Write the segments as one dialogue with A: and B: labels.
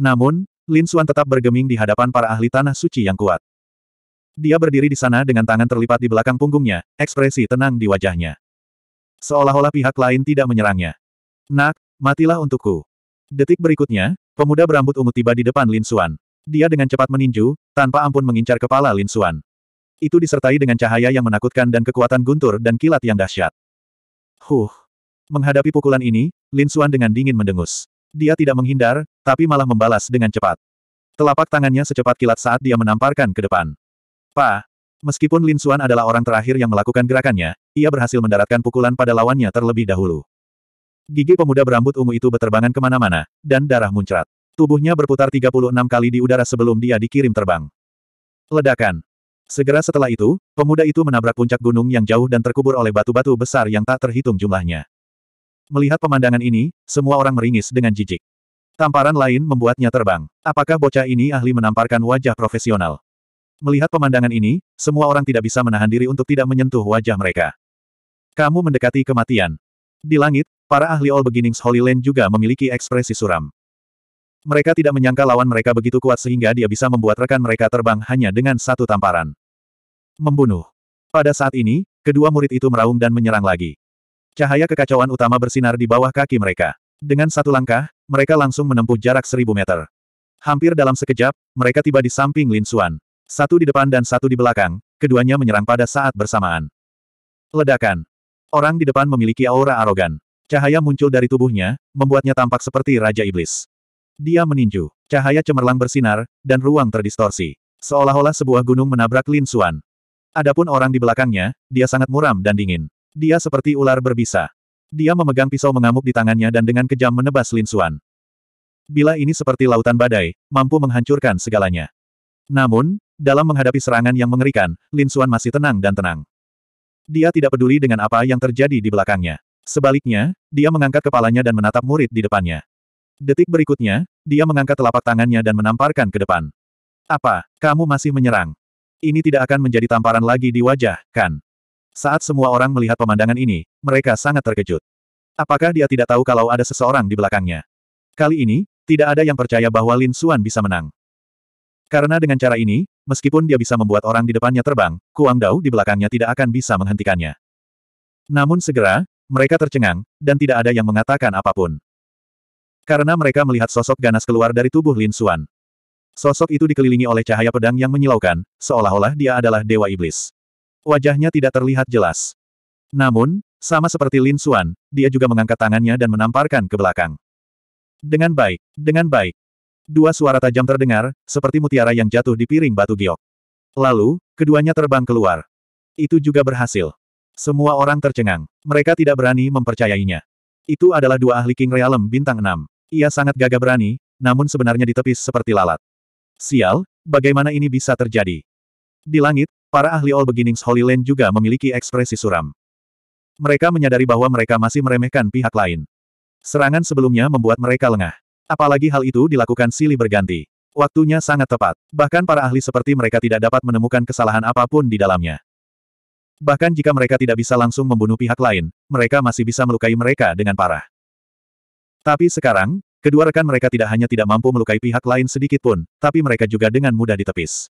A: Namun, Lin Suan tetap bergeming di hadapan para ahli tanah suci yang kuat. Dia berdiri di sana dengan tangan terlipat di belakang punggungnya, ekspresi tenang di wajahnya. Seolah-olah pihak lain tidak menyerangnya. Nak, matilah untukku. Detik berikutnya, pemuda berambut ungu tiba di depan Lin Suan. Dia dengan cepat meninju, tanpa ampun mengincar kepala Lin Suan. Itu disertai dengan cahaya yang menakutkan dan kekuatan guntur dan kilat yang dahsyat. Huh. Menghadapi pukulan ini, Lin Suan dengan dingin mendengus. Dia tidak menghindar, tapi malah membalas dengan cepat. Telapak tangannya secepat kilat saat dia menamparkan ke depan. Pa! Meskipun Lin Suan adalah orang terakhir yang melakukan gerakannya, ia berhasil mendaratkan pukulan pada lawannya terlebih dahulu. Gigi pemuda berambut ungu itu beterbangan kemana-mana, dan darah muncrat. Tubuhnya berputar 36 kali di udara sebelum dia dikirim terbang. Ledakan. Segera setelah itu, pemuda itu menabrak puncak gunung yang jauh dan terkubur oleh batu-batu besar yang tak terhitung jumlahnya. Melihat pemandangan ini, semua orang meringis dengan jijik. Tamparan lain membuatnya terbang. Apakah bocah ini ahli menamparkan wajah profesional? Melihat pemandangan ini, semua orang tidak bisa menahan diri untuk tidak menyentuh wajah mereka. Kamu mendekati kematian. Di langit, para ahli All Beginnings Holy Land juga memiliki ekspresi suram. Mereka tidak menyangka lawan mereka begitu kuat sehingga dia bisa membuat rekan mereka terbang hanya dengan satu tamparan. Membunuh. Pada saat ini, kedua murid itu meraung dan menyerang lagi. Cahaya kekacauan utama bersinar di bawah kaki mereka. Dengan satu langkah, mereka langsung menempuh jarak seribu meter. Hampir dalam sekejap, mereka tiba di samping Lin Xuan. Satu di depan dan satu di belakang, keduanya menyerang pada saat bersamaan. Ledakan. Orang di depan memiliki aura arogan. Cahaya muncul dari tubuhnya, membuatnya tampak seperti Raja Iblis. Dia meninju. Cahaya cemerlang bersinar, dan ruang terdistorsi. Seolah-olah sebuah gunung menabrak Lin Xuan. Adapun orang di belakangnya, dia sangat muram dan dingin. Dia seperti ular berbisa. Dia memegang pisau mengamuk di tangannya dan dengan kejam menebas Lin Suan. Bila ini seperti lautan badai, mampu menghancurkan segalanya. Namun, dalam menghadapi serangan yang mengerikan, Lin Suan masih tenang dan tenang. Dia tidak peduli dengan apa yang terjadi di belakangnya. Sebaliknya, dia mengangkat kepalanya dan menatap murid di depannya. Detik berikutnya, dia mengangkat telapak tangannya dan menamparkan ke depan. Apa, kamu masih menyerang? Ini tidak akan menjadi tamparan lagi di wajah, kan? Saat semua orang melihat pemandangan ini, mereka sangat terkejut. Apakah dia tidak tahu kalau ada seseorang di belakangnya? Kali ini, tidak ada yang percaya bahwa Lin Xuan bisa menang. Karena dengan cara ini, meskipun dia bisa membuat orang di depannya terbang, Kuang Dao di belakangnya tidak akan bisa menghentikannya. Namun segera, mereka tercengang, dan tidak ada yang mengatakan apapun. Karena mereka melihat sosok ganas keluar dari tubuh Lin Xuan. Sosok itu dikelilingi oleh cahaya pedang yang menyilaukan, seolah-olah dia adalah Dewa Iblis. Wajahnya tidak terlihat jelas. Namun, sama seperti Lin Xuan, dia juga mengangkat tangannya dan menamparkan ke belakang. Dengan baik, dengan baik. Dua suara tajam terdengar, seperti mutiara yang jatuh di piring batu giok. Lalu, keduanya terbang keluar. Itu juga berhasil. Semua orang tercengang. Mereka tidak berani mempercayainya. Itu adalah dua ahli King Realm bintang Enam. Ia sangat gagah berani, namun sebenarnya ditepis seperti lalat. Sial, bagaimana ini bisa terjadi? Di langit, Para ahli All Beginnings Holy Land juga memiliki ekspresi suram. Mereka menyadari bahwa mereka masih meremehkan pihak lain. Serangan sebelumnya membuat mereka lengah. Apalagi hal itu dilakukan silih berganti. Waktunya sangat tepat. Bahkan para ahli seperti mereka tidak dapat menemukan kesalahan apapun di dalamnya. Bahkan jika mereka tidak bisa langsung membunuh pihak lain, mereka masih bisa melukai mereka dengan parah. Tapi sekarang, kedua rekan mereka tidak hanya tidak mampu melukai pihak lain sedikit pun, tapi mereka juga dengan mudah ditepis.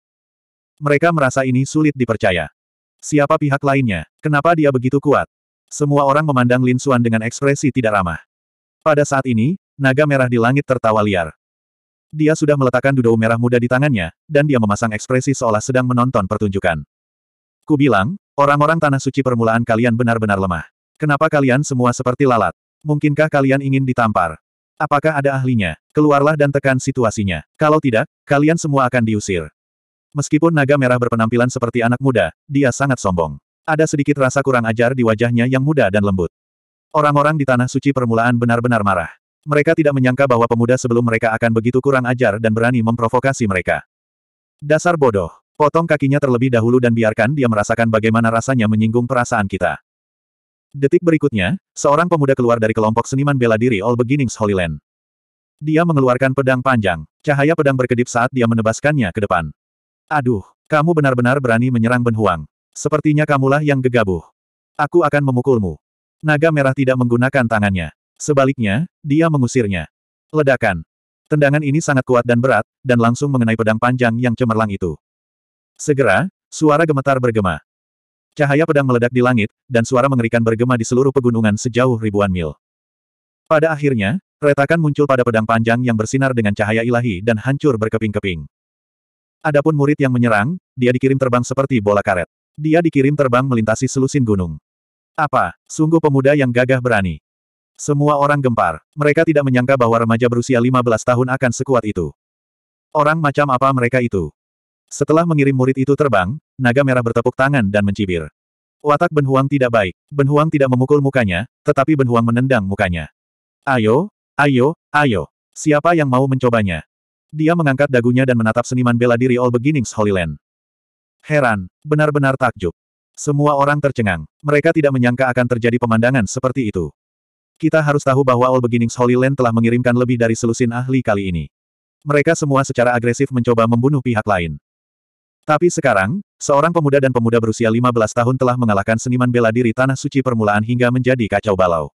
A: Mereka merasa ini sulit dipercaya. Siapa pihak lainnya? Kenapa dia begitu kuat? Semua orang memandang Lin Xuan dengan ekspresi tidak ramah. Pada saat ini, naga merah di langit tertawa liar. Dia sudah meletakkan dudau merah muda di tangannya, dan dia memasang ekspresi seolah sedang menonton pertunjukan. Ku bilang, orang-orang tanah suci permulaan kalian benar-benar lemah. Kenapa kalian semua seperti lalat? Mungkinkah kalian ingin ditampar? Apakah ada ahlinya? Keluarlah dan tekan situasinya. Kalau tidak, kalian semua akan diusir. Meskipun naga merah berpenampilan seperti anak muda, dia sangat sombong. Ada sedikit rasa kurang ajar di wajahnya yang muda dan lembut. Orang-orang di Tanah Suci permulaan benar-benar marah. Mereka tidak menyangka bahwa pemuda sebelum mereka akan begitu kurang ajar dan berani memprovokasi mereka. Dasar bodoh. Potong kakinya terlebih dahulu dan biarkan dia merasakan bagaimana rasanya menyinggung perasaan kita. Detik berikutnya, seorang pemuda keluar dari kelompok seniman bela diri All Beginnings Holy Land. Dia mengeluarkan pedang panjang. Cahaya pedang berkedip saat dia menebaskannya ke depan. Aduh, kamu benar-benar berani menyerang Ben Huang. Sepertinya kamulah yang gegabah. Aku akan memukulmu. Naga merah tidak menggunakan tangannya. Sebaliknya, dia mengusirnya. Ledakan. Tendangan ini sangat kuat dan berat, dan langsung mengenai pedang panjang yang cemerlang itu. Segera, suara gemetar bergema. Cahaya pedang meledak di langit, dan suara mengerikan bergema di seluruh pegunungan sejauh ribuan mil. Pada akhirnya, retakan muncul pada pedang panjang yang bersinar dengan cahaya ilahi dan hancur berkeping-keping. Adapun murid yang menyerang, dia dikirim terbang seperti bola karet. Dia dikirim terbang melintasi selusin gunung. Apa, sungguh pemuda yang gagah berani. Semua orang gempar. Mereka tidak menyangka bahwa remaja berusia 15 tahun akan sekuat itu. Orang macam apa mereka itu? Setelah mengirim murid itu terbang, naga merah bertepuk tangan dan mencibir. Watak Benhuang tidak baik. Benhuang tidak memukul mukanya, tetapi Benhuang menendang mukanya. Ayo, ayo, ayo. Siapa yang mau mencobanya? Dia mengangkat dagunya dan menatap seniman bela diri All Beginnings Holy Land. Heran, benar-benar takjub. Semua orang tercengang. Mereka tidak menyangka akan terjadi pemandangan seperti itu. Kita harus tahu bahwa All Beginnings Holy Land telah mengirimkan lebih dari selusin ahli kali ini. Mereka semua secara agresif mencoba membunuh pihak lain. Tapi sekarang, seorang pemuda dan pemuda berusia 15 tahun telah mengalahkan seniman bela diri Tanah Suci permulaan hingga menjadi kacau balau.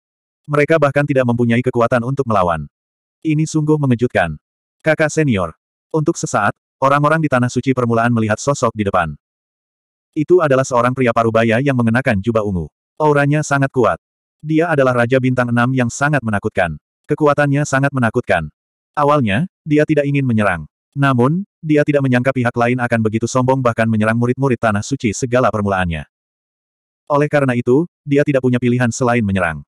A: Mereka bahkan tidak mempunyai kekuatan untuk melawan. Ini sungguh mengejutkan. Kakak senior. Untuk sesaat, orang-orang di Tanah Suci Permulaan melihat sosok di depan. Itu adalah seorang pria parubaya yang mengenakan jubah ungu. Auranya sangat kuat. Dia adalah Raja Bintang enam yang sangat menakutkan. Kekuatannya sangat menakutkan. Awalnya, dia tidak ingin menyerang. Namun, dia tidak menyangka pihak lain akan begitu sombong bahkan menyerang murid-murid Tanah Suci segala permulaannya. Oleh karena itu, dia tidak punya pilihan selain menyerang.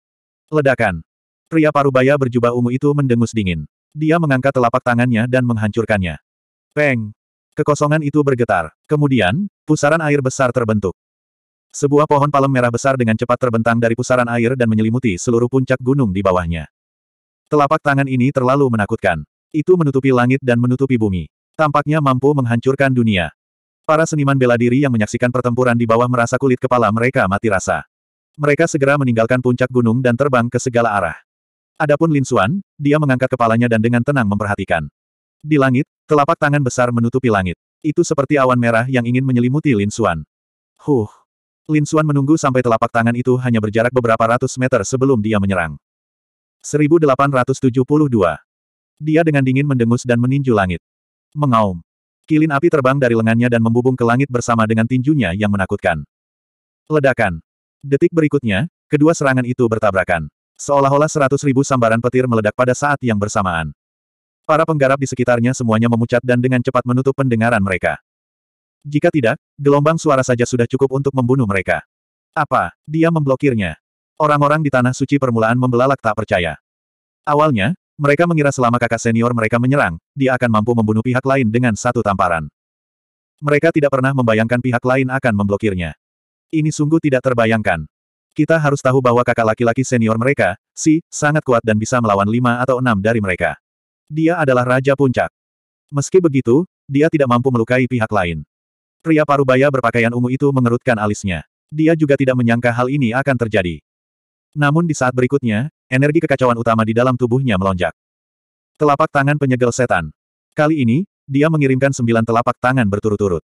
A: Ledakan. Pria parubaya berjubah ungu itu mendengus dingin. Dia mengangkat telapak tangannya dan menghancurkannya. Peng! Kekosongan itu bergetar. Kemudian, pusaran air besar terbentuk. Sebuah pohon palem merah besar dengan cepat terbentang dari pusaran air dan menyelimuti seluruh puncak gunung di bawahnya. Telapak tangan ini terlalu menakutkan. Itu menutupi langit dan menutupi bumi. Tampaknya mampu menghancurkan dunia. Para seniman bela diri yang menyaksikan pertempuran di bawah merasa kulit kepala mereka mati rasa. Mereka segera meninggalkan puncak gunung dan terbang ke segala arah. Adapun Lin Xuan, dia mengangkat kepalanya dan dengan tenang memperhatikan. Di langit, telapak tangan besar menutupi langit. Itu seperti awan merah yang ingin menyelimuti Lin Xuan. Huh. Lin Xuan menunggu sampai telapak tangan itu hanya berjarak beberapa ratus meter sebelum dia menyerang. 1872. Dia dengan dingin mendengus dan meninju langit. Mengaum. Kilin api terbang dari lengannya dan membubung ke langit bersama dengan tinjunya yang menakutkan. Ledakan. Detik berikutnya, kedua serangan itu bertabrakan. Seolah-olah seratus ribu sambaran petir meledak pada saat yang bersamaan. Para penggarap di sekitarnya semuanya memucat dan dengan cepat menutup pendengaran mereka. Jika tidak, gelombang suara saja sudah cukup untuk membunuh mereka. Apa? Dia memblokirnya. Orang-orang di Tanah Suci permulaan membelalak tak percaya. Awalnya, mereka mengira selama kakak senior mereka menyerang, dia akan mampu membunuh pihak lain dengan satu tamparan. Mereka tidak pernah membayangkan pihak lain akan memblokirnya. Ini sungguh tidak terbayangkan. Kita harus tahu bahwa kakak laki-laki senior mereka, Si, sangat kuat dan bisa melawan lima atau enam dari mereka. Dia adalah Raja Puncak. Meski begitu, dia tidak mampu melukai pihak lain. Pria parubaya berpakaian ungu itu mengerutkan alisnya. Dia juga tidak menyangka hal ini akan terjadi. Namun di saat berikutnya, energi kekacauan utama di dalam tubuhnya melonjak. Telapak tangan penyegel setan. Kali ini, dia mengirimkan sembilan telapak tangan berturut-turut.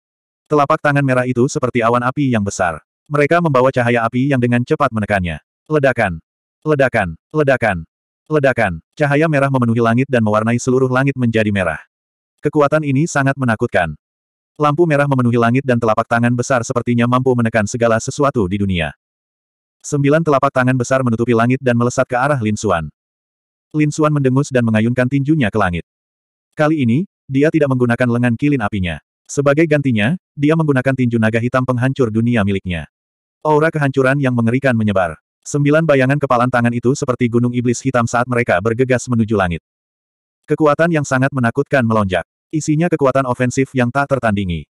A: Telapak tangan merah itu seperti awan api yang besar. Mereka membawa cahaya api yang dengan cepat menekannya. Ledakan! Ledakan! Ledakan! Ledakan! Cahaya merah memenuhi langit dan mewarnai seluruh langit menjadi merah. Kekuatan ini sangat menakutkan. Lampu merah memenuhi langit dan telapak tangan besar sepertinya mampu menekan segala sesuatu di dunia. Sembilan telapak tangan besar menutupi langit dan melesat ke arah Lin Xuan. Lin Xuan mendengus dan mengayunkan tinjunya ke langit. Kali ini, dia tidak menggunakan lengan kilin apinya. Sebagai gantinya, dia menggunakan tinju naga hitam penghancur dunia miliknya. Aura kehancuran yang mengerikan menyebar. Sembilan bayangan kepalan tangan itu seperti gunung iblis hitam saat mereka bergegas menuju langit. Kekuatan yang sangat menakutkan melonjak. Isinya kekuatan ofensif yang tak tertandingi.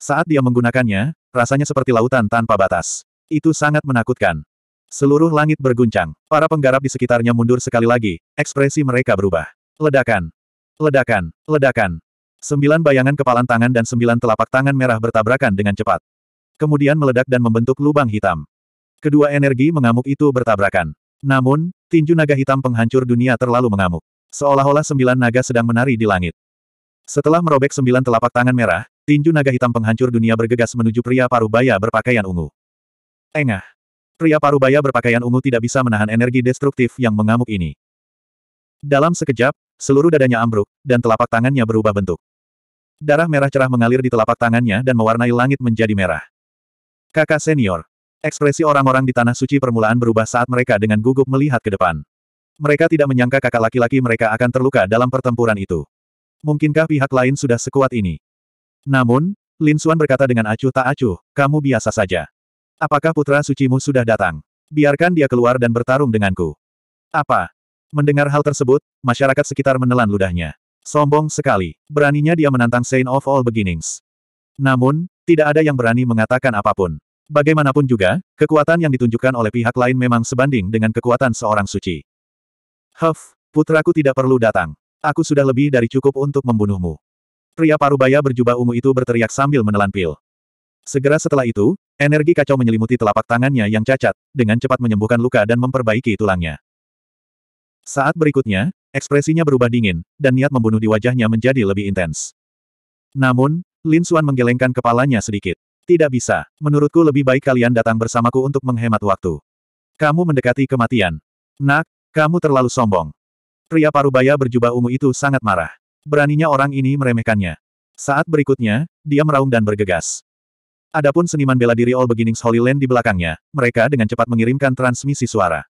A: Saat dia menggunakannya, rasanya seperti lautan tanpa batas. Itu sangat menakutkan. Seluruh langit berguncang. Para penggarap di sekitarnya mundur sekali lagi, ekspresi mereka berubah. Ledakan. Ledakan. Ledakan. Sembilan bayangan kepalan tangan dan sembilan telapak tangan merah bertabrakan dengan cepat kemudian meledak dan membentuk lubang hitam. Kedua energi mengamuk itu bertabrakan. Namun, tinju naga hitam penghancur dunia terlalu mengamuk. Seolah-olah sembilan naga sedang menari di langit. Setelah merobek sembilan telapak tangan merah, tinju naga hitam penghancur dunia bergegas menuju pria parubaya berpakaian ungu. Engah. Pria parubaya berpakaian ungu tidak bisa menahan energi destruktif yang mengamuk ini. Dalam sekejap, seluruh dadanya ambruk, dan telapak tangannya berubah bentuk. Darah merah cerah mengalir di telapak tangannya dan mewarnai langit menjadi merah. Kakak senior. Ekspresi orang-orang di Tanah Suci permulaan berubah saat mereka dengan gugup melihat ke depan. Mereka tidak menyangka kakak laki-laki mereka akan terluka dalam pertempuran itu. Mungkinkah pihak lain sudah sekuat ini? Namun, Lin Suan berkata dengan acuh tak acuh, kamu biasa saja. Apakah putra sucimu sudah datang? Biarkan dia keluar dan bertarung denganku. Apa? Mendengar hal tersebut, masyarakat sekitar menelan ludahnya. Sombong sekali, beraninya dia menantang Saint of All Beginnings. Namun, tidak ada yang berani mengatakan apapun. Bagaimanapun juga, kekuatan yang ditunjukkan oleh pihak lain memang sebanding dengan kekuatan seorang suci. Huff, putraku tidak perlu datang. Aku sudah lebih dari cukup untuk membunuhmu. Pria parubaya berjubah ungu itu berteriak sambil menelan pil. Segera setelah itu, energi kacau menyelimuti telapak tangannya yang cacat, dengan cepat menyembuhkan luka dan memperbaiki tulangnya. Saat berikutnya, ekspresinya berubah dingin, dan niat membunuh di wajahnya menjadi lebih intens. Namun, Lin Suan menggelengkan kepalanya sedikit. Tidak bisa. Menurutku lebih baik kalian datang bersamaku untuk menghemat waktu. Kamu mendekati kematian. Nak, kamu terlalu sombong. Pria parubaya berjubah ungu itu sangat marah. Beraninya orang ini meremehkannya. Saat berikutnya, dia meraung dan bergegas. Adapun seniman bela diri All Beginnings Holy Land di belakangnya, mereka dengan cepat mengirimkan transmisi suara.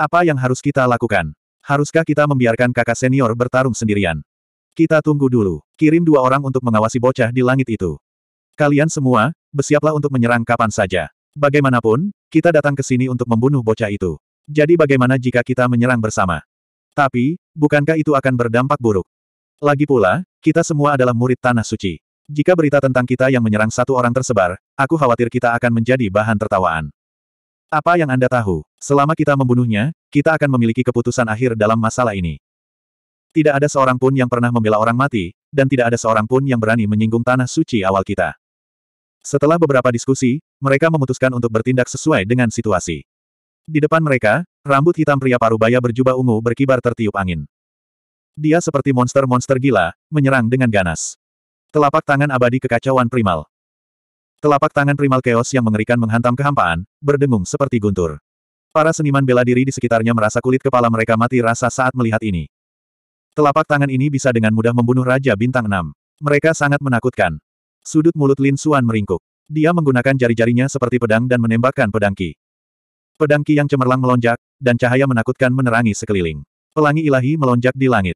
A: Apa yang harus kita lakukan? Haruskah kita membiarkan kakak senior bertarung sendirian? Kita tunggu dulu. Kirim dua orang untuk mengawasi bocah di langit itu. Kalian semua, bersiaplah untuk menyerang kapan saja. Bagaimanapun, kita datang ke sini untuk membunuh bocah itu. Jadi bagaimana jika kita menyerang bersama? Tapi, bukankah itu akan berdampak buruk? Lagi pula, kita semua adalah murid Tanah Suci. Jika berita tentang kita yang menyerang satu orang tersebar, aku khawatir kita akan menjadi bahan tertawaan. Apa yang Anda tahu? Selama kita membunuhnya, kita akan memiliki keputusan akhir dalam masalah ini. Tidak ada seorang pun yang pernah membela orang mati, dan tidak ada seorang pun yang berani menyinggung Tanah Suci awal kita. Setelah beberapa diskusi, mereka memutuskan untuk bertindak sesuai dengan situasi. Di depan mereka, rambut hitam pria parubaya berjubah ungu berkibar tertiup angin. Dia seperti monster-monster gila, menyerang dengan ganas. Telapak tangan abadi kekacauan primal. Telapak tangan primal keos yang mengerikan menghantam kehampaan, berdengung seperti guntur. Para seniman bela diri di sekitarnya merasa kulit kepala mereka mati rasa saat melihat ini. Telapak tangan ini bisa dengan mudah membunuh Raja Bintang 6. Mereka sangat menakutkan. Sudut mulut Lin Suan meringkuk. Dia menggunakan jari-jarinya seperti pedang dan menembakkan pedang Ki. Pedang Ki yang cemerlang melonjak, dan cahaya menakutkan menerangi sekeliling. Pelangi ilahi melonjak di langit.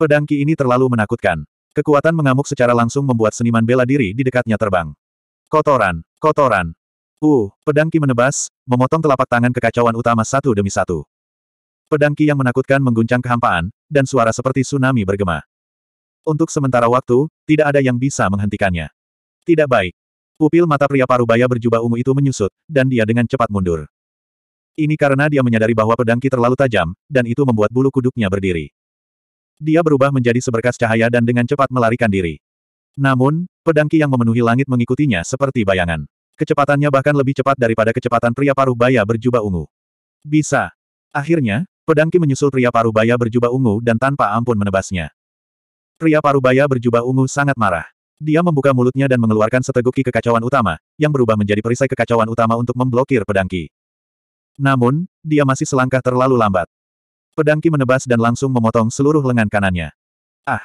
A: Pedang Ki ini terlalu menakutkan. Kekuatan mengamuk secara langsung membuat seniman bela diri di dekatnya terbang. Kotoran, kotoran. Uh, pedang Ki menebas, memotong telapak tangan kekacauan utama satu demi satu. Pedang Ki yang menakutkan mengguncang kehampaan, dan suara seperti tsunami bergema. Untuk sementara waktu, tidak ada yang bisa menghentikannya. Tidak baik. Pupil mata pria parubaya berjubah ungu itu menyusut, dan dia dengan cepat mundur. Ini karena dia menyadari bahwa pedangki terlalu tajam, dan itu membuat bulu kuduknya berdiri. Dia berubah menjadi seberkas cahaya dan dengan cepat melarikan diri. Namun, pedangki yang memenuhi langit mengikutinya seperti bayangan. Kecepatannya bahkan lebih cepat daripada kecepatan pria parubaya berjubah ungu. Bisa. Akhirnya, pedangki menyusul pria parubaya berjubah ungu dan tanpa ampun menebasnya. Pria parubaya berjubah ungu sangat marah. Dia membuka mulutnya dan mengeluarkan seteguk ki kekacauan utama, yang berubah menjadi perisai kekacauan utama untuk memblokir pedangki. Namun, dia masih selangkah terlalu lambat. Pedangki menebas dan langsung memotong seluruh lengan kanannya. Ah!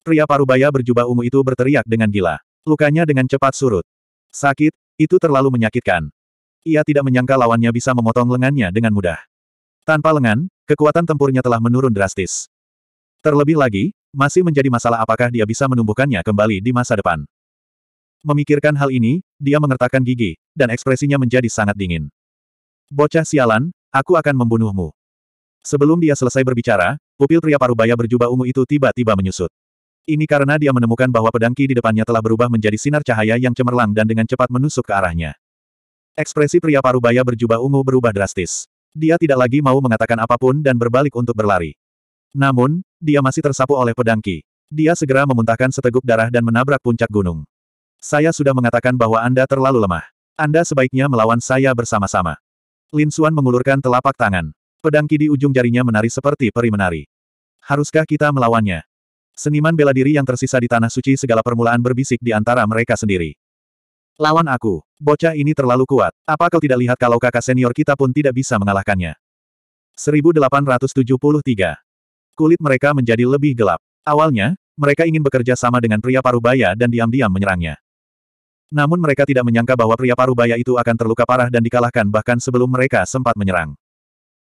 A: Pria parubaya berjubah ungu itu berteriak dengan gila. Lukanya dengan cepat surut. Sakit, itu terlalu menyakitkan. Ia tidak menyangka lawannya bisa memotong lengannya dengan mudah. Tanpa lengan, kekuatan tempurnya telah menurun drastis. Terlebih lagi, masih menjadi masalah apakah dia bisa menumbuhkannya kembali di masa depan. Memikirkan hal ini, dia mengertakkan gigi, dan ekspresinya menjadi sangat dingin. Bocah sialan, aku akan membunuhmu. Sebelum dia selesai berbicara, pupil pria parubaya berjubah ungu itu tiba-tiba menyusut. Ini karena dia menemukan bahwa pedangki di depannya telah berubah menjadi sinar cahaya yang cemerlang dan dengan cepat menusuk ke arahnya. Ekspresi pria parubaya berjubah ungu berubah drastis. Dia tidak lagi mau mengatakan apapun dan berbalik untuk berlari. Namun, dia masih tersapu oleh pedang Ki. Dia segera memuntahkan seteguk darah dan menabrak puncak gunung. Saya sudah mengatakan bahwa Anda terlalu lemah. Anda sebaiknya melawan saya bersama-sama. Lin Suan mengulurkan telapak tangan. Pedang Ki di ujung jarinya menari seperti peri menari. Haruskah kita melawannya? Seniman bela diri yang tersisa di Tanah Suci segala permulaan berbisik di antara mereka sendiri. Lawan aku, bocah ini terlalu kuat. Apa kau tidak lihat kalau kakak senior kita pun tidak bisa mengalahkannya? 1873 Kulit mereka menjadi lebih gelap. Awalnya, mereka ingin bekerja sama dengan pria parubaya dan diam-diam menyerangnya. Namun mereka tidak menyangka bahwa pria parubaya itu akan terluka parah dan dikalahkan bahkan sebelum mereka sempat menyerang.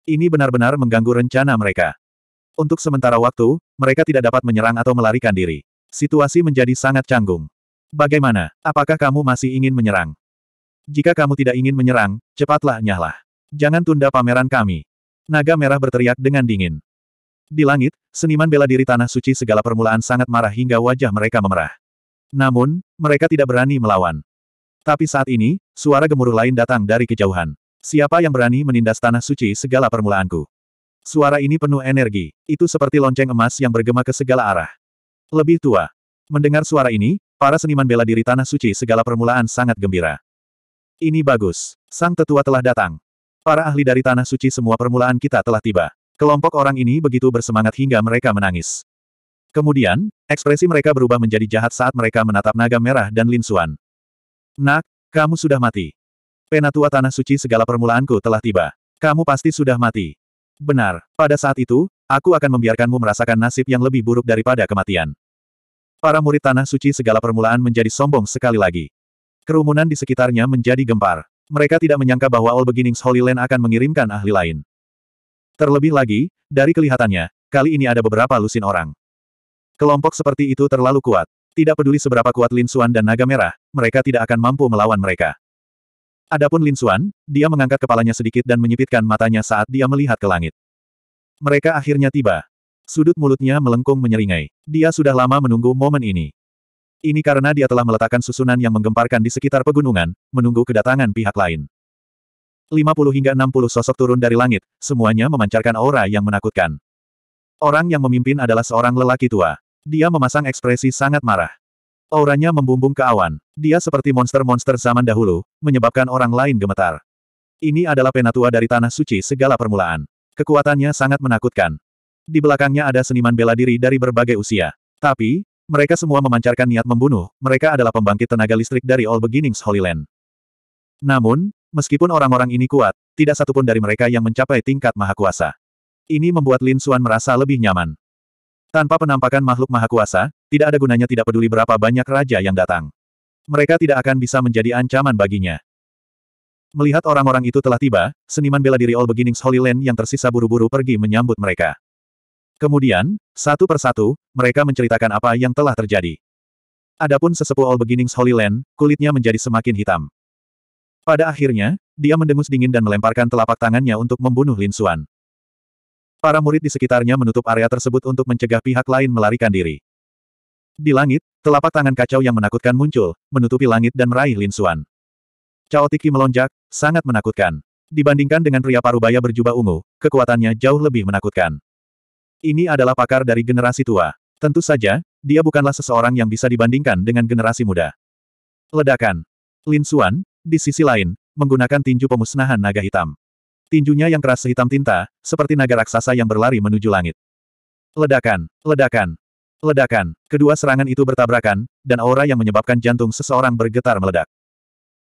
A: Ini benar-benar mengganggu rencana mereka. Untuk sementara waktu, mereka tidak dapat menyerang atau melarikan diri. Situasi menjadi sangat canggung. Bagaimana? Apakah kamu masih ingin menyerang? Jika kamu tidak ingin menyerang, cepatlah nyahlah. Jangan tunda pameran kami. Naga merah berteriak dengan dingin. Di langit, seniman bela diri tanah suci segala permulaan sangat marah hingga wajah mereka memerah. Namun, mereka tidak berani melawan. Tapi saat ini, suara gemuruh lain datang dari kejauhan. Siapa yang berani menindas tanah suci segala permulaanku? Suara ini penuh energi. Itu seperti lonceng emas yang bergema ke segala arah. Lebih tua. Mendengar suara ini, para seniman bela diri tanah suci segala permulaan sangat gembira. Ini bagus. Sang tetua telah datang. Para ahli dari tanah suci semua permulaan kita telah tiba. Kelompok orang ini begitu bersemangat hingga mereka menangis. Kemudian, ekspresi mereka berubah menjadi jahat saat mereka menatap naga merah dan Lin Xuan. Nak, kamu sudah mati. Penatua Tanah Suci segala permulaanku telah tiba. Kamu pasti sudah mati. Benar, pada saat itu, aku akan membiarkanmu merasakan nasib yang lebih buruk daripada kematian. Para murid Tanah Suci segala permulaan menjadi sombong sekali lagi. Kerumunan di sekitarnya menjadi gempar. Mereka tidak menyangka bahwa All Beginnings Holy Land akan mengirimkan ahli lain. Terlebih lagi, dari kelihatannya, kali ini ada beberapa lusin orang. Kelompok seperti itu terlalu kuat. Tidak peduli seberapa kuat Lin Xuan dan Naga Merah, mereka tidak akan mampu melawan mereka. Adapun Lin Xuan, dia mengangkat kepalanya sedikit dan menyipitkan matanya saat dia melihat ke langit. Mereka akhirnya tiba. Sudut mulutnya melengkung menyeringai. Dia sudah lama menunggu momen ini. Ini karena dia telah meletakkan susunan yang menggemparkan di sekitar pegunungan, menunggu kedatangan pihak lain. 50 hingga 60 sosok turun dari langit, semuanya memancarkan aura yang menakutkan. Orang yang memimpin adalah seorang lelaki tua. Dia memasang ekspresi sangat marah. Auranya membumbung ke awan. Dia seperti monster-monster zaman dahulu, menyebabkan orang lain gemetar. Ini adalah penatua dari Tanah Suci segala permulaan. Kekuatannya sangat menakutkan. Di belakangnya ada seniman bela diri dari berbagai usia. Tapi, mereka semua memancarkan niat membunuh, mereka adalah pembangkit tenaga listrik dari All Beginnings Holy Land. Namun, Meskipun orang-orang ini kuat, tidak satupun dari mereka yang mencapai tingkat maha kuasa. Ini membuat Lin Xuan merasa lebih nyaman. Tanpa penampakan makhluk maha kuasa, tidak ada gunanya tidak peduli berapa banyak raja yang datang. Mereka tidak akan bisa menjadi ancaman baginya. Melihat orang-orang itu telah tiba, seniman bela diri All Beginnings Holy Land yang tersisa buru-buru pergi menyambut mereka. Kemudian, satu persatu, mereka menceritakan apa yang telah terjadi. Adapun sesepuh All Beginnings Holy Land, kulitnya menjadi semakin hitam. Pada akhirnya, dia mendengus dingin dan melemparkan telapak tangannya untuk membunuh Lin Xuan. Para murid di sekitarnya menutup area tersebut untuk mencegah pihak lain melarikan diri. Di langit, telapak tangan kacau yang menakutkan muncul, menutupi langit dan meraih Lin Xuan. Cao Tiki melonjak, sangat menakutkan. Dibandingkan dengan pria parubaya berjubah ungu, kekuatannya jauh lebih menakutkan. Ini adalah pakar dari generasi tua. Tentu saja, dia bukanlah seseorang yang bisa dibandingkan dengan generasi muda. Ledakan. Lin Xuan, di sisi lain, menggunakan tinju pemusnahan naga hitam. Tinjunya yang keras sehitam tinta, seperti naga raksasa yang berlari menuju langit. Ledakan, ledakan, ledakan. Kedua serangan itu bertabrakan, dan aura yang menyebabkan jantung seseorang bergetar meledak.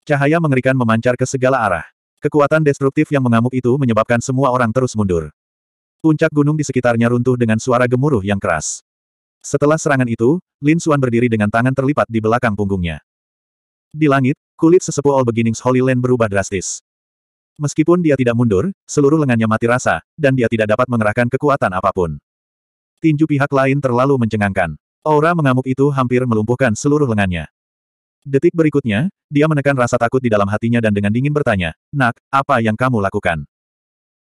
A: Cahaya mengerikan memancar ke segala arah. Kekuatan destruktif yang mengamuk itu menyebabkan semua orang terus mundur. Puncak gunung di sekitarnya runtuh dengan suara gemuruh yang keras. Setelah serangan itu, Lin Suan berdiri dengan tangan terlipat di belakang punggungnya. Di langit, Kulit sesepuh All Beginnings Holy Land berubah drastis. Meskipun dia tidak mundur, seluruh lengannya mati rasa, dan dia tidak dapat mengerahkan kekuatan apapun. Tinju pihak lain terlalu mencengangkan. Aura mengamuk itu hampir melumpuhkan seluruh lengannya. Detik berikutnya, dia menekan rasa takut di dalam hatinya dan dengan dingin bertanya, Nak, apa yang kamu lakukan?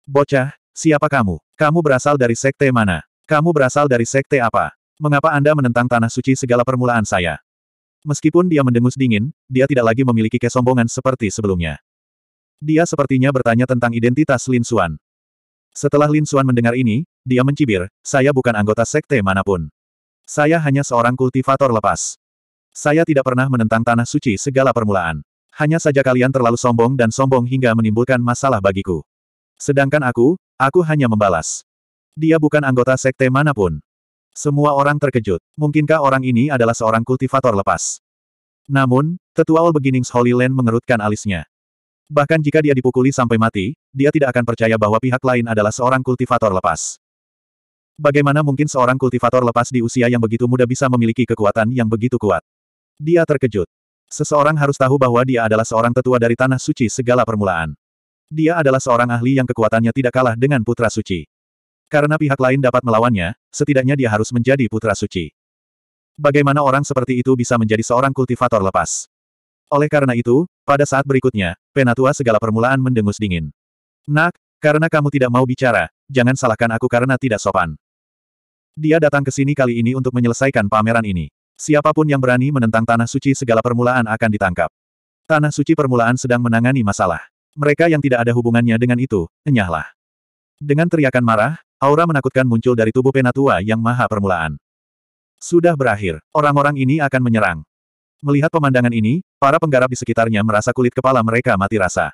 A: Bocah, siapa kamu? Kamu berasal dari sekte mana? Kamu berasal dari sekte apa? Mengapa Anda menentang tanah suci segala permulaan saya? Meskipun dia mendengus dingin, dia tidak lagi memiliki kesombongan seperti sebelumnya. Dia sepertinya bertanya tentang identitas Lin Xuan. Setelah Lin Xuan mendengar ini, dia mencibir, saya bukan anggota sekte manapun. Saya hanya seorang kultivator lepas. Saya tidak pernah menentang tanah suci segala permulaan. Hanya saja kalian terlalu sombong dan sombong hingga menimbulkan masalah bagiku. Sedangkan aku, aku hanya membalas. Dia bukan anggota sekte manapun. Semua orang terkejut. Mungkinkah orang ini adalah seorang kultivator lepas? Namun, Tetua All Beginnings Holy Land mengerutkan alisnya. Bahkan jika dia dipukuli sampai mati, dia tidak akan percaya bahwa pihak lain adalah seorang kultivator lepas. Bagaimana mungkin seorang kultivator lepas di usia yang begitu muda bisa memiliki kekuatan yang begitu kuat? Dia terkejut. Seseorang harus tahu bahwa dia adalah seorang tetua dari tanah suci segala permulaan. Dia adalah seorang ahli yang kekuatannya tidak kalah dengan putra suci. Karena pihak lain dapat melawannya, setidaknya dia harus menjadi putra suci. Bagaimana orang seperti itu bisa menjadi seorang kultivator lepas? Oleh karena itu, pada saat berikutnya, penatua segala permulaan mendengus dingin. Nak, karena kamu tidak mau bicara, jangan salahkan aku karena tidak sopan. Dia datang ke sini kali ini untuk menyelesaikan pameran ini. Siapapun yang berani menentang tanah suci segala permulaan akan ditangkap. Tanah suci permulaan sedang menangani masalah. Mereka yang tidak ada hubungannya dengan itu, enyahlah. Dengan teriakan marah, Aura menakutkan muncul dari tubuh penatua yang maha permulaan. Sudah berakhir, orang-orang ini akan menyerang. Melihat pemandangan ini, para penggarap di sekitarnya merasa kulit kepala mereka mati rasa.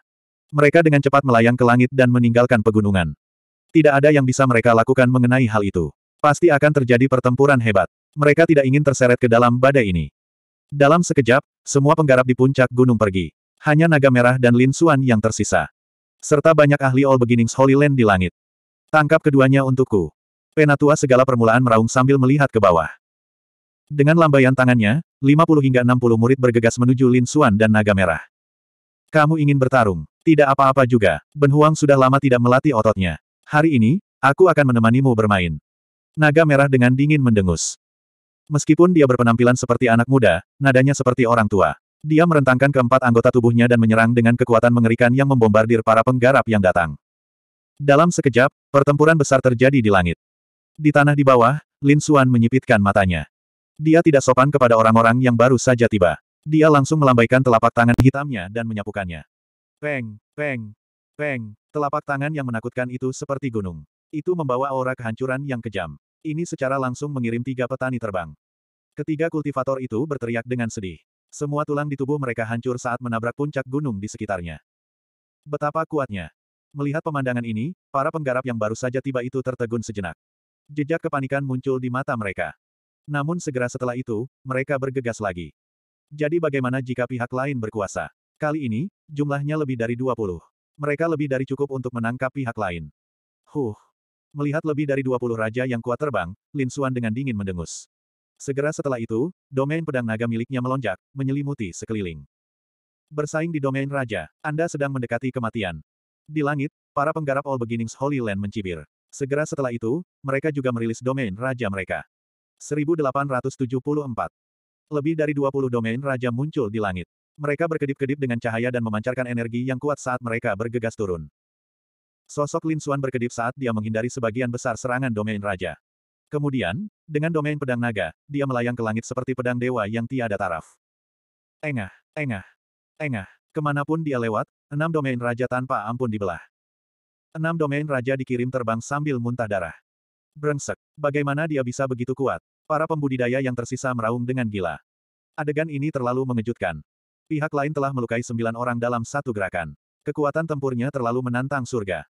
A: Mereka dengan cepat melayang ke langit dan meninggalkan pegunungan. Tidak ada yang bisa mereka lakukan mengenai hal itu. Pasti akan terjadi pertempuran hebat. Mereka tidak ingin terseret ke dalam badai ini. Dalam sekejap, semua penggarap di puncak gunung pergi. Hanya Naga Merah dan Lin Suan yang tersisa. Serta banyak ahli All Beginnings Holy Land di langit. Tangkap keduanya untukku. Penatua segala permulaan meraung sambil melihat ke bawah. Dengan lambaian tangannya, 50 hingga 60 murid bergegas menuju Lin Xuan dan Naga Merah. Kamu ingin bertarung? Tidak apa-apa juga, Ben Huang sudah lama tidak melatih ototnya. Hari ini, aku akan menemanimu bermain. Naga Merah dengan dingin mendengus. Meskipun dia berpenampilan seperti anak muda, nadanya seperti orang tua. Dia merentangkan keempat anggota tubuhnya dan menyerang dengan kekuatan mengerikan yang membombardir para penggarap yang datang. Dalam sekejap, pertempuran besar terjadi di langit. Di tanah di bawah, Lin Xuan menyipitkan matanya. Dia tidak sopan kepada orang-orang yang baru saja tiba. Dia langsung melambaikan telapak tangan hitamnya dan menyapukannya. Peng, peng, peng, telapak tangan yang menakutkan itu seperti gunung. Itu membawa aura kehancuran yang kejam. Ini secara langsung mengirim tiga petani terbang. Ketiga kultivator itu berteriak dengan sedih. Semua tulang di tubuh mereka hancur saat menabrak puncak gunung di sekitarnya. Betapa kuatnya. Melihat pemandangan ini, para penggarap yang baru saja tiba itu tertegun sejenak. Jejak kepanikan muncul di mata mereka. Namun segera setelah itu, mereka bergegas lagi. Jadi bagaimana jika pihak lain berkuasa? Kali ini, jumlahnya lebih dari 20. Mereka lebih dari cukup untuk menangkap pihak lain. Huh. Melihat lebih dari 20 raja yang kuat terbang, Lin Xuan dengan dingin mendengus. Segera setelah itu, domain pedang naga miliknya melonjak, menyelimuti sekeliling. Bersaing di domain raja, Anda sedang mendekati kematian. Di langit, para penggarap All Beginnings Holy Land mencibir. Segera setelah itu, mereka juga merilis domain raja mereka. 1874. Lebih dari 20 domain raja muncul di langit. Mereka berkedip-kedip dengan cahaya dan memancarkan energi yang kuat saat mereka bergegas turun. Sosok Lin Xuan berkedip saat dia menghindari sebagian besar serangan domain raja. Kemudian, dengan domain pedang naga, dia melayang ke langit seperti pedang dewa yang tiada taraf. Engah, engah, engah. Kemanapun dia lewat, Enam domain raja tanpa ampun dibelah. Enam domain raja dikirim terbang sambil muntah darah. Brengsek, bagaimana dia bisa begitu kuat? Para pembudidaya yang tersisa meraung dengan gila. Adegan ini terlalu mengejutkan. Pihak lain telah melukai sembilan orang dalam satu gerakan. Kekuatan tempurnya terlalu menantang surga.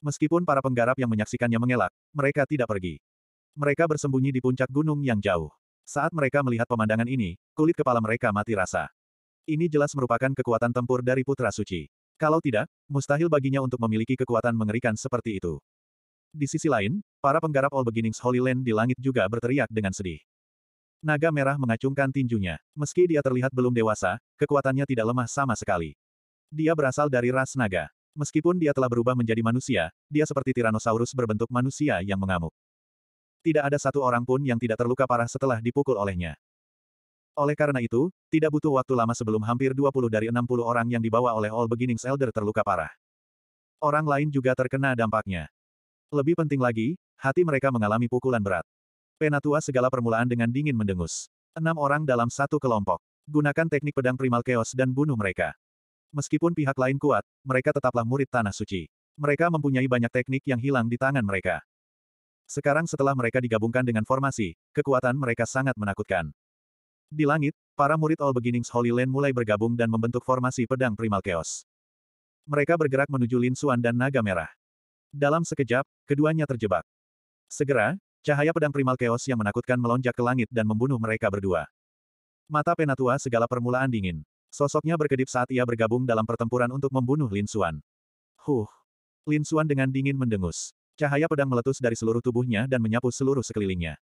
A: Meskipun para penggarap yang menyaksikannya mengelak, mereka tidak pergi. Mereka bersembunyi di puncak gunung yang jauh. Saat mereka melihat pemandangan ini, kulit kepala mereka mati rasa. Ini jelas merupakan kekuatan tempur dari Putra Suci. Kalau tidak, mustahil baginya untuk memiliki kekuatan mengerikan seperti itu. Di sisi lain, para penggarap All Beginnings Holy Land di langit juga berteriak dengan sedih. Naga merah mengacungkan tinjunya. Meski dia terlihat belum dewasa, kekuatannya tidak lemah sama sekali. Dia berasal dari ras naga. Meskipun dia telah berubah menjadi manusia, dia seperti Tyrannosaurus berbentuk manusia yang mengamuk. Tidak ada satu orang pun yang tidak terluka parah setelah dipukul olehnya. Oleh karena itu, tidak butuh waktu lama sebelum hampir 20 dari 60 orang yang dibawa oleh All Beginnings Elder terluka parah. Orang lain juga terkena dampaknya. Lebih penting lagi, hati mereka mengalami pukulan berat. Penatua segala permulaan dengan dingin mendengus. Enam orang dalam satu kelompok. Gunakan teknik pedang primal chaos dan bunuh mereka. Meskipun pihak lain kuat, mereka tetaplah murid tanah suci. Mereka mempunyai banyak teknik yang hilang di tangan mereka. Sekarang setelah mereka digabungkan dengan formasi, kekuatan mereka sangat menakutkan. Di langit, para murid All Beginnings Holy Land mulai bergabung dan membentuk formasi pedang primal chaos. Mereka bergerak menuju Lin Suan dan Naga Merah. Dalam sekejap, keduanya terjebak. Segera, cahaya pedang primal chaos yang menakutkan melonjak ke langit dan membunuh mereka berdua. Mata Penatua segala permulaan dingin. Sosoknya berkedip saat ia bergabung dalam pertempuran untuk membunuh Lin Suan. Huh. Lin Suan dengan dingin mendengus. Cahaya pedang meletus dari seluruh tubuhnya dan menyapu seluruh sekelilingnya.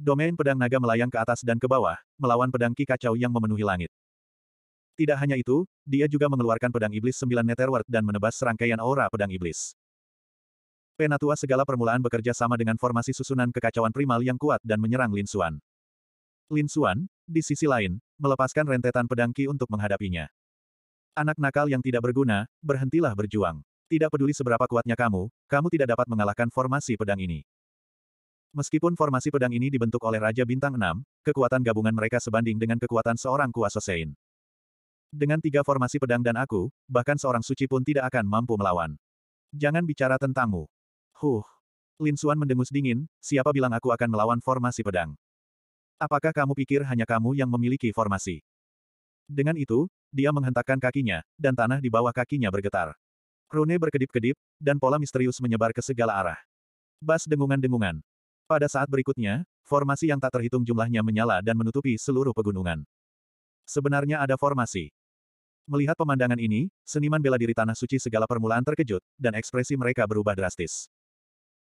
A: Domain pedang naga melayang ke atas dan ke bawah, melawan pedang Ki Kacau yang memenuhi langit. Tidak hanya itu, dia juga mengeluarkan pedang iblis sembilan netherward dan menebas serangkaian aura pedang iblis. Penatua segala permulaan bekerja sama dengan formasi susunan kekacauan primal yang kuat dan menyerang Lin Xuan. Lin Xuan, di sisi lain, melepaskan rentetan pedang Ki untuk menghadapinya. Anak nakal yang tidak berguna, berhentilah berjuang. Tidak peduli seberapa kuatnya kamu, kamu tidak dapat mengalahkan formasi pedang ini. Meskipun formasi pedang ini dibentuk oleh Raja Bintang 6, kekuatan gabungan mereka sebanding dengan kekuatan seorang Kuasa Sein. Dengan tiga formasi pedang dan aku, bahkan seorang suci pun tidak akan mampu melawan. Jangan bicara tentangmu. Huh. Lin Suan mendengus dingin, siapa bilang aku akan melawan formasi pedang? Apakah kamu pikir hanya kamu yang memiliki formasi? Dengan itu, dia menghentakkan kakinya, dan tanah di bawah kakinya bergetar. Rune berkedip-kedip, dan pola misterius menyebar ke segala arah. Bas dengungan-dengungan, pada saat berikutnya, formasi yang tak terhitung jumlahnya menyala dan menutupi seluruh pegunungan. Sebenarnya ada formasi. Melihat pemandangan ini, seniman bela diri tanah suci segala permulaan terkejut, dan ekspresi mereka berubah drastis.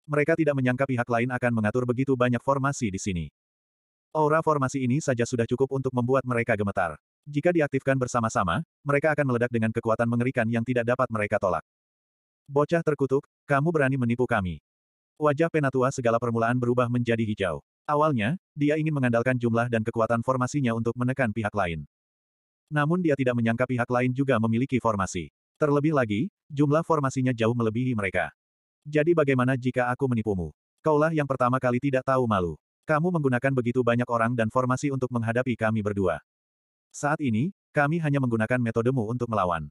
A: Mereka tidak menyangka pihak lain akan mengatur begitu banyak formasi di sini. Aura formasi ini saja sudah cukup untuk membuat mereka gemetar. Jika diaktifkan bersama-sama, mereka akan meledak dengan kekuatan mengerikan yang tidak dapat mereka tolak. Bocah terkutuk, kamu berani menipu kami. Wajah Penatua segala permulaan berubah menjadi hijau. Awalnya, dia ingin mengandalkan jumlah dan kekuatan formasinya untuk menekan pihak lain. Namun dia tidak menyangka pihak lain juga memiliki formasi. Terlebih lagi, jumlah formasinya jauh melebihi mereka. Jadi bagaimana jika aku menipumu? Kaulah yang pertama kali tidak tahu malu. Kamu menggunakan begitu banyak orang dan formasi untuk menghadapi kami berdua. Saat ini, kami hanya menggunakan metodemu untuk melawan.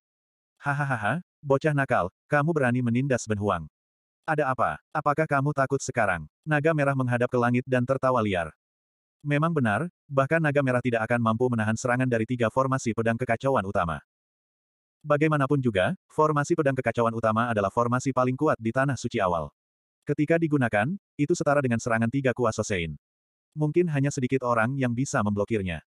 A: Hahaha, bocah nakal, kamu berani menindas Ben Huang. Ada apa? Apakah kamu takut sekarang? Naga merah menghadap ke langit dan tertawa liar. Memang benar, bahkan naga merah tidak akan mampu menahan serangan dari tiga formasi pedang kekacauan utama. Bagaimanapun juga, formasi pedang kekacauan utama adalah formasi paling kuat di Tanah Suci awal. Ketika digunakan, itu setara dengan serangan tiga kuasa Sein. Mungkin hanya sedikit orang yang bisa memblokirnya.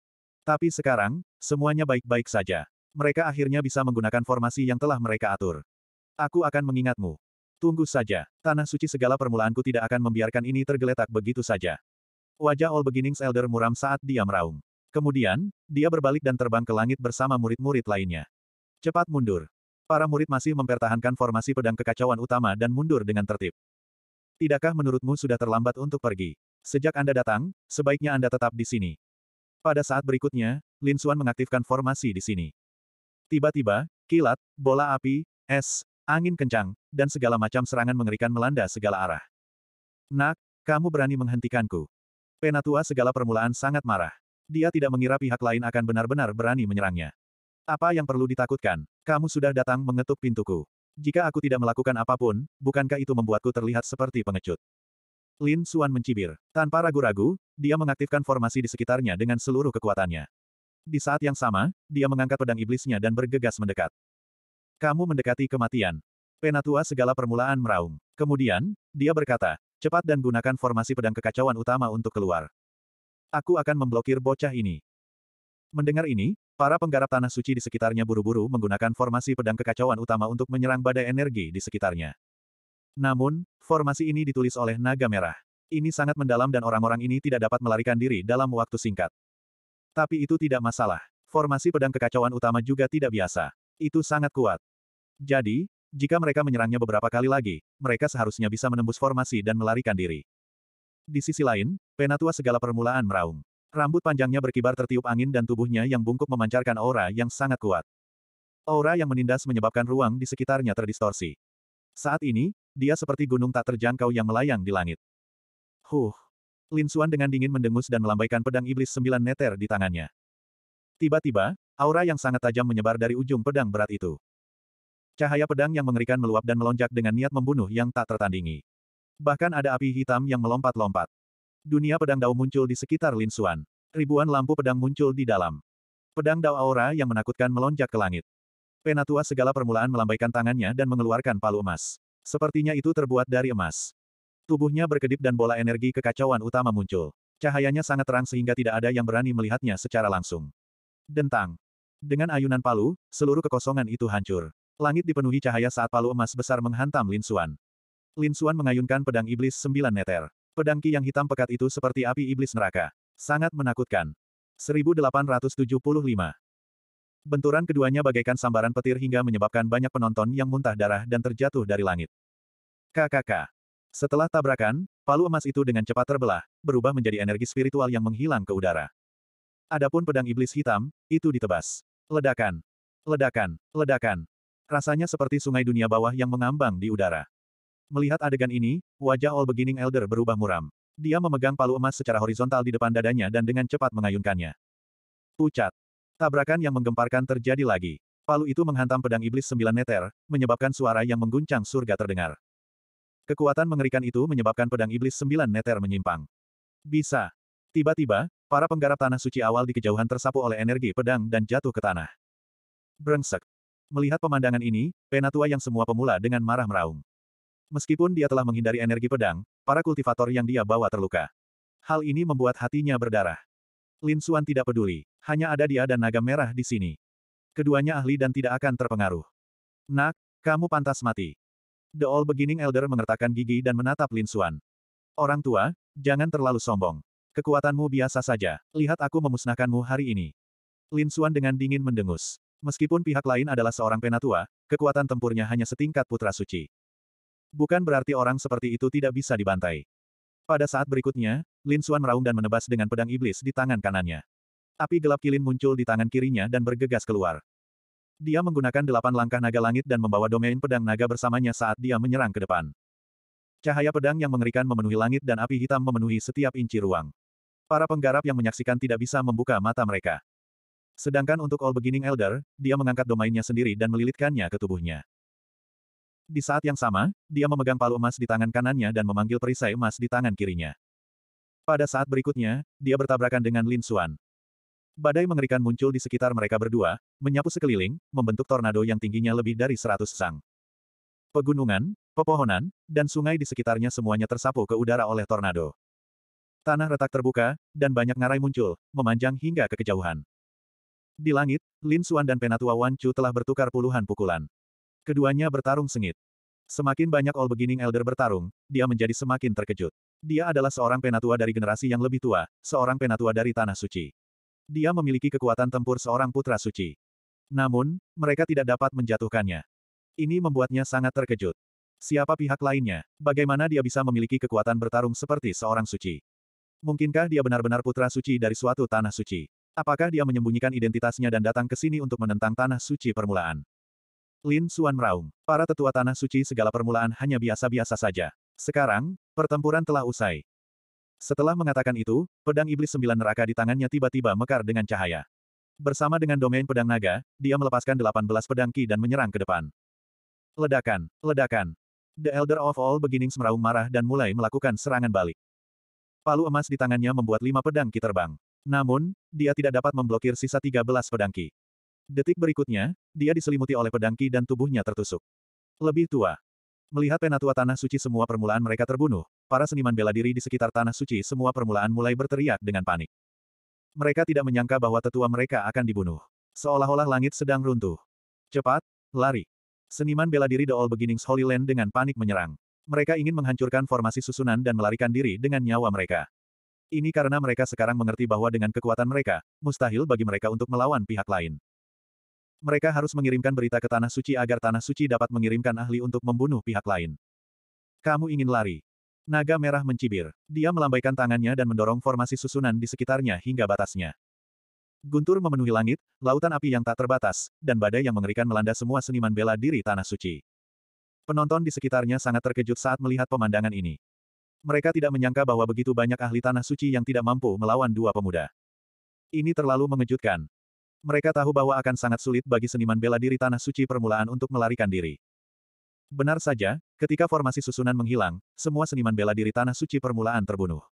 A: Tapi sekarang, semuanya baik-baik saja. Mereka akhirnya bisa menggunakan formasi yang telah mereka atur. Aku akan mengingatmu. Tunggu saja. Tanah suci segala permulaanku tidak akan membiarkan ini tergeletak begitu saja. Wajah All Beginnings Elder muram saat dia meraung. Kemudian, dia berbalik dan terbang ke langit bersama murid-murid lainnya. Cepat mundur. Para murid masih mempertahankan formasi pedang kekacauan utama dan mundur dengan tertib. Tidakkah menurutmu sudah terlambat untuk pergi? Sejak Anda datang, sebaiknya Anda tetap di sini. Pada saat berikutnya, Lin Xuan mengaktifkan formasi di sini. Tiba-tiba, kilat, bola api, es, angin kencang, dan segala macam serangan mengerikan melanda segala arah. Nak, kamu berani menghentikanku. Penatua segala permulaan sangat marah. Dia tidak mengira pihak lain akan benar-benar berani menyerangnya. Apa yang perlu ditakutkan? Kamu sudah datang mengetuk pintuku. Jika aku tidak melakukan apapun, bukankah itu membuatku terlihat seperti pengecut? Lin Suan mencibir. Tanpa ragu-ragu, dia mengaktifkan formasi di sekitarnya dengan seluruh kekuatannya. Di saat yang sama, dia mengangkat pedang iblisnya dan bergegas mendekat. Kamu mendekati kematian. Penatua segala permulaan meraung. Kemudian, dia berkata, cepat dan gunakan formasi pedang kekacauan utama untuk keluar. Aku akan memblokir bocah ini. Mendengar ini, para penggarap tanah suci di sekitarnya buru-buru menggunakan formasi pedang kekacauan utama untuk menyerang badai energi di sekitarnya. Namun, formasi ini ditulis oleh naga merah. Ini sangat mendalam dan orang-orang ini tidak dapat melarikan diri dalam waktu singkat. Tapi itu tidak masalah. Formasi pedang kekacauan utama juga tidak biasa. Itu sangat kuat. Jadi, jika mereka menyerangnya beberapa kali lagi, mereka seharusnya bisa menembus formasi dan melarikan diri. Di sisi lain, penatua segala permulaan meraung. Rambut panjangnya berkibar tertiup angin dan tubuhnya yang bungkuk memancarkan aura yang sangat kuat. Aura yang menindas menyebabkan ruang di sekitarnya terdistorsi. Saat ini, dia seperti gunung tak terjangkau yang melayang di langit. Huh. Lin Xuan dengan dingin mendengus dan melambaikan pedang iblis sembilan meter di tangannya. Tiba-tiba, aura yang sangat tajam menyebar dari ujung pedang berat itu. Cahaya pedang yang mengerikan meluap dan melonjak dengan niat membunuh yang tak tertandingi. Bahkan ada api hitam yang melompat-lompat. Dunia pedang Dao muncul di sekitar Lin Xuan. Ribuan lampu pedang muncul di dalam. Pedang Dao aura yang menakutkan melonjak ke langit. Penatua segala permulaan melambaikan tangannya dan mengeluarkan palu emas. Sepertinya itu terbuat dari emas. Tubuhnya berkedip dan bola energi kekacauan utama muncul. Cahayanya sangat terang sehingga tidak ada yang berani melihatnya secara langsung. Dentang. Dengan ayunan palu, seluruh kekosongan itu hancur. Langit dipenuhi cahaya saat palu emas besar menghantam Lin Xuan. Lin Xuan mengayunkan pedang iblis sembilan meter. Pedang ki yang hitam pekat itu seperti api iblis neraka. Sangat menakutkan. 1875. Benturan keduanya bagaikan sambaran petir hingga menyebabkan banyak penonton yang muntah darah dan terjatuh dari langit. KKK. Setelah tabrakan, palu emas itu dengan cepat terbelah, berubah menjadi energi spiritual yang menghilang ke udara. Adapun pedang iblis hitam, itu ditebas. Ledakan. Ledakan. Ledakan. Rasanya seperti sungai dunia bawah yang mengambang di udara. Melihat adegan ini, wajah All Beginning Elder berubah muram. Dia memegang palu emas secara horizontal di depan dadanya dan dengan cepat mengayunkannya. Pucat. Tabrakan yang menggemparkan terjadi lagi. Palu itu menghantam pedang iblis sembilan neter, menyebabkan suara yang mengguncang surga terdengar. Kekuatan mengerikan itu menyebabkan pedang iblis sembilan neter menyimpang. Bisa. Tiba-tiba, para penggarap tanah suci awal di kejauhan tersapu oleh energi pedang dan jatuh ke tanah. Brengsek. Melihat pemandangan ini, penatua yang semua pemula dengan marah meraung. Meskipun dia telah menghindari energi pedang, para kultivator yang dia bawa terluka. Hal ini membuat hatinya berdarah. Lin Xuan tidak peduli, hanya ada dia dan naga merah di sini. Keduanya ahli dan tidak akan terpengaruh. Nak, kamu pantas mati. The All Beginning Elder mengertakkan gigi dan menatap Lin Xuan. Orang tua, jangan terlalu sombong. Kekuatanmu biasa saja, lihat aku memusnahkanmu hari ini. Lin Xuan dengan dingin mendengus. Meskipun pihak lain adalah seorang penatua, kekuatan tempurnya hanya setingkat putra suci. Bukan berarti orang seperti itu tidak bisa dibantai. Pada saat berikutnya, Lin Xuan meraung dan menebas dengan pedang iblis di tangan kanannya. Api gelap kilin muncul di tangan kirinya dan bergegas keluar. Dia menggunakan delapan langkah naga langit dan membawa domain pedang naga bersamanya saat dia menyerang ke depan. Cahaya pedang yang mengerikan memenuhi langit dan api hitam memenuhi setiap inci ruang. Para penggarap yang menyaksikan tidak bisa membuka mata mereka. Sedangkan untuk All Beginning Elder, dia mengangkat domainnya sendiri dan melilitkannya ke tubuhnya. Di saat yang sama, dia memegang palu emas di tangan kanannya dan memanggil perisai emas di tangan kirinya. Pada saat berikutnya, dia bertabrakan dengan Lin Xuan. Badai mengerikan muncul di sekitar mereka berdua, menyapu sekeliling, membentuk tornado yang tingginya lebih dari seratus sang. Pegunungan, pepohonan, dan sungai di sekitarnya semuanya tersapu ke udara oleh tornado. Tanah retak terbuka, dan banyak ngarai muncul, memanjang hingga ke kejauhan. Di langit, Lin Xuan dan Penatua Wan Chu telah bertukar puluhan pukulan. Keduanya bertarung sengit. Semakin banyak All Beginning Elder bertarung, dia menjadi semakin terkejut. Dia adalah seorang penatua dari generasi yang lebih tua, seorang penatua dari Tanah Suci. Dia memiliki kekuatan tempur seorang putra suci. Namun, mereka tidak dapat menjatuhkannya. Ini membuatnya sangat terkejut. Siapa pihak lainnya? Bagaimana dia bisa memiliki kekuatan bertarung seperti seorang suci? Mungkinkah dia benar-benar putra suci dari suatu tanah suci? Apakah dia menyembunyikan identitasnya dan datang ke sini untuk menentang tanah suci permulaan? Lin Suan meraung. Para tetua tanah suci segala permulaan hanya biasa-biasa saja. Sekarang, pertempuran telah usai. Setelah mengatakan itu, pedang iblis sembilan neraka di tangannya tiba-tiba mekar dengan cahaya. Bersama dengan domain pedang naga, dia melepaskan 18 pedang ki dan menyerang ke depan. Ledakan, ledakan. The Elder of All Beginnings meraung marah dan mulai melakukan serangan balik. Palu emas di tangannya membuat lima pedang ki terbang. Namun, dia tidak dapat memblokir sisa 13 pedang Ki. Detik berikutnya, dia diselimuti oleh pedangki dan tubuhnya tertusuk. Lebih tua. Melihat penatua Tanah Suci semua permulaan mereka terbunuh, para seniman bela diri di sekitar Tanah Suci semua permulaan mulai berteriak dengan panik. Mereka tidak menyangka bahwa tetua mereka akan dibunuh. Seolah-olah langit sedang runtuh. Cepat, lari. Seniman bela diri The All Beginnings Holy Land dengan panik menyerang. Mereka ingin menghancurkan formasi susunan dan melarikan diri dengan nyawa mereka. Ini karena mereka sekarang mengerti bahwa dengan kekuatan mereka, mustahil bagi mereka untuk melawan pihak lain. Mereka harus mengirimkan berita ke Tanah Suci agar Tanah Suci dapat mengirimkan ahli untuk membunuh pihak lain. Kamu ingin lari. Naga merah mencibir. Dia melambaikan tangannya dan mendorong formasi susunan di sekitarnya hingga batasnya. Guntur memenuhi langit, lautan api yang tak terbatas, dan badai yang mengerikan melanda semua seniman bela diri Tanah Suci. Penonton di sekitarnya sangat terkejut saat melihat pemandangan ini. Mereka tidak menyangka bahwa begitu banyak ahli tanah suci yang tidak mampu melawan dua pemuda. Ini terlalu mengejutkan. Mereka tahu bahwa akan sangat sulit bagi seniman bela diri tanah suci permulaan untuk melarikan diri. Benar saja, ketika formasi susunan menghilang, semua seniman bela diri tanah suci permulaan terbunuh.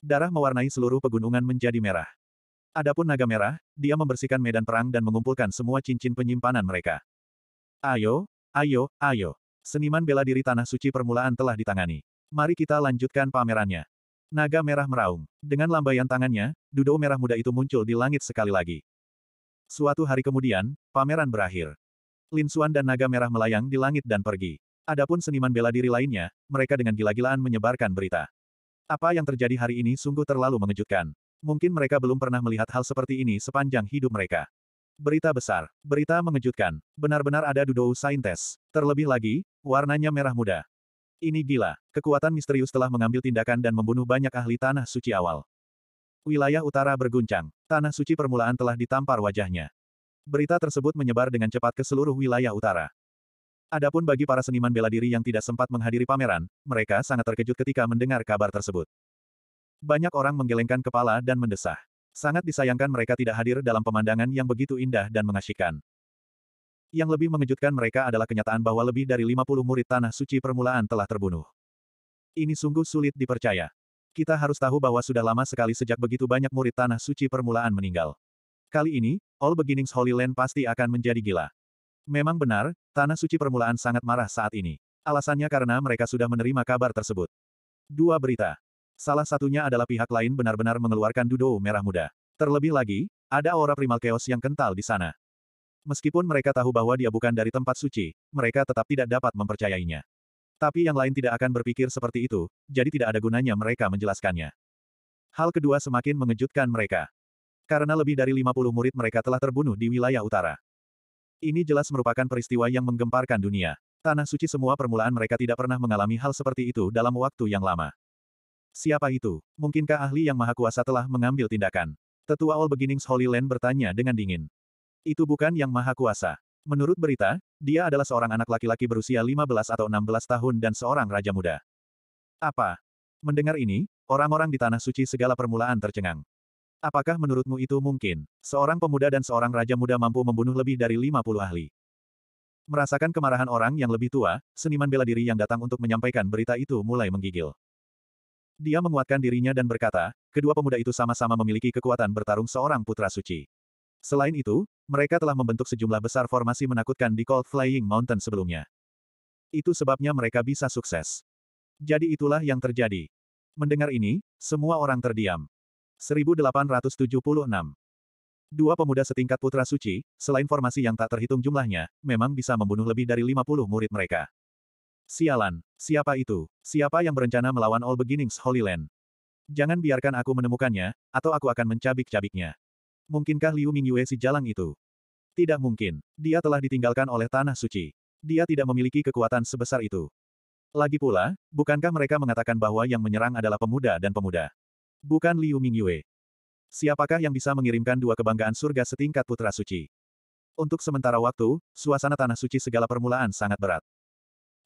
A: Darah mewarnai seluruh pegunungan menjadi merah. Adapun naga merah, dia membersihkan medan perang dan mengumpulkan semua cincin penyimpanan mereka. Ayo, ayo, ayo. Seniman bela diri tanah suci permulaan telah ditangani. Mari kita lanjutkan pamerannya. Naga merah meraung. Dengan lambaian tangannya, Dudo merah muda itu muncul di langit sekali lagi. Suatu hari kemudian, pameran berakhir. Lin Suan dan naga merah melayang di langit dan pergi. Adapun seniman bela diri lainnya, mereka dengan gila-gilaan menyebarkan berita. Apa yang terjadi hari ini sungguh terlalu mengejutkan. Mungkin mereka belum pernah melihat hal seperti ini sepanjang hidup mereka. Berita besar, berita mengejutkan, benar-benar ada Dudou Saintes. Terlebih lagi, warnanya merah muda. Ini gila. Kekuatan misterius telah mengambil tindakan dan membunuh banyak ahli tanah suci awal. Wilayah utara berguncang. Tanah suci permulaan telah ditampar wajahnya. Berita tersebut menyebar dengan cepat ke seluruh wilayah utara. Adapun bagi para seniman bela diri yang tidak sempat menghadiri pameran, mereka sangat terkejut ketika mendengar kabar tersebut. Banyak orang menggelengkan kepala dan mendesah. Sangat disayangkan mereka tidak hadir dalam pemandangan yang begitu indah dan mengasyikan. Yang lebih mengejutkan mereka adalah kenyataan bahwa lebih dari 50 murid tanah suci permulaan telah terbunuh. Ini sungguh sulit dipercaya. Kita harus tahu bahwa sudah lama sekali sejak begitu banyak murid tanah suci permulaan meninggal. Kali ini, All Beginnings Holy Land pasti akan menjadi gila. Memang benar, tanah suci permulaan sangat marah saat ini. Alasannya karena mereka sudah menerima kabar tersebut. Dua berita. Salah satunya adalah pihak lain benar-benar mengeluarkan dudo merah muda. Terlebih lagi, ada aura primal chaos yang kental di sana. Meskipun mereka tahu bahwa dia bukan dari tempat suci, mereka tetap tidak dapat mempercayainya. Tapi yang lain tidak akan berpikir seperti itu, jadi tidak ada gunanya mereka menjelaskannya. Hal kedua semakin mengejutkan mereka. Karena lebih dari 50 murid mereka telah terbunuh di wilayah utara. Ini jelas merupakan peristiwa yang menggemparkan dunia. Tanah suci semua permulaan mereka tidak pernah mengalami hal seperti itu dalam waktu yang lama. Siapa itu? Mungkinkah ahli yang maha kuasa telah mengambil tindakan? Tetua All Beginnings Holy Land bertanya dengan dingin. Itu bukan yang maha kuasa. Menurut berita, dia adalah seorang anak laki-laki berusia 15 atau 16 tahun dan seorang raja muda. Apa? Mendengar ini, orang-orang di Tanah Suci segala permulaan tercengang. Apakah menurutmu itu mungkin? Seorang pemuda dan seorang raja muda mampu membunuh lebih dari 50 ahli. Merasakan kemarahan orang yang lebih tua, seniman bela diri yang datang untuk menyampaikan berita itu mulai menggigil. Dia menguatkan dirinya dan berkata, kedua pemuda itu sama-sama memiliki kekuatan bertarung seorang putra suci. Selain itu, mereka telah membentuk sejumlah besar formasi menakutkan di Cold Flying Mountain sebelumnya. Itu sebabnya mereka bisa sukses. Jadi itulah yang terjadi. Mendengar ini, semua orang terdiam. 1876 Dua pemuda setingkat putra suci, selain formasi yang tak terhitung jumlahnya, memang bisa membunuh lebih dari 50 murid mereka. Sialan, siapa itu? Siapa yang berencana melawan All Beginnings Holy Land? Jangan biarkan aku menemukannya, atau aku akan mencabik-cabiknya. Mungkinkah Liu Mingyue si jalang itu? Tidak mungkin. Dia telah ditinggalkan oleh Tanah Suci. Dia tidak memiliki kekuatan sebesar itu. Lagi pula, bukankah mereka mengatakan bahwa yang menyerang adalah pemuda dan pemuda? Bukan Liu Mingyue. Siapakah yang bisa mengirimkan dua kebanggaan surga setingkat putra suci? Untuk sementara waktu, suasana tanah suci segala permulaan sangat berat.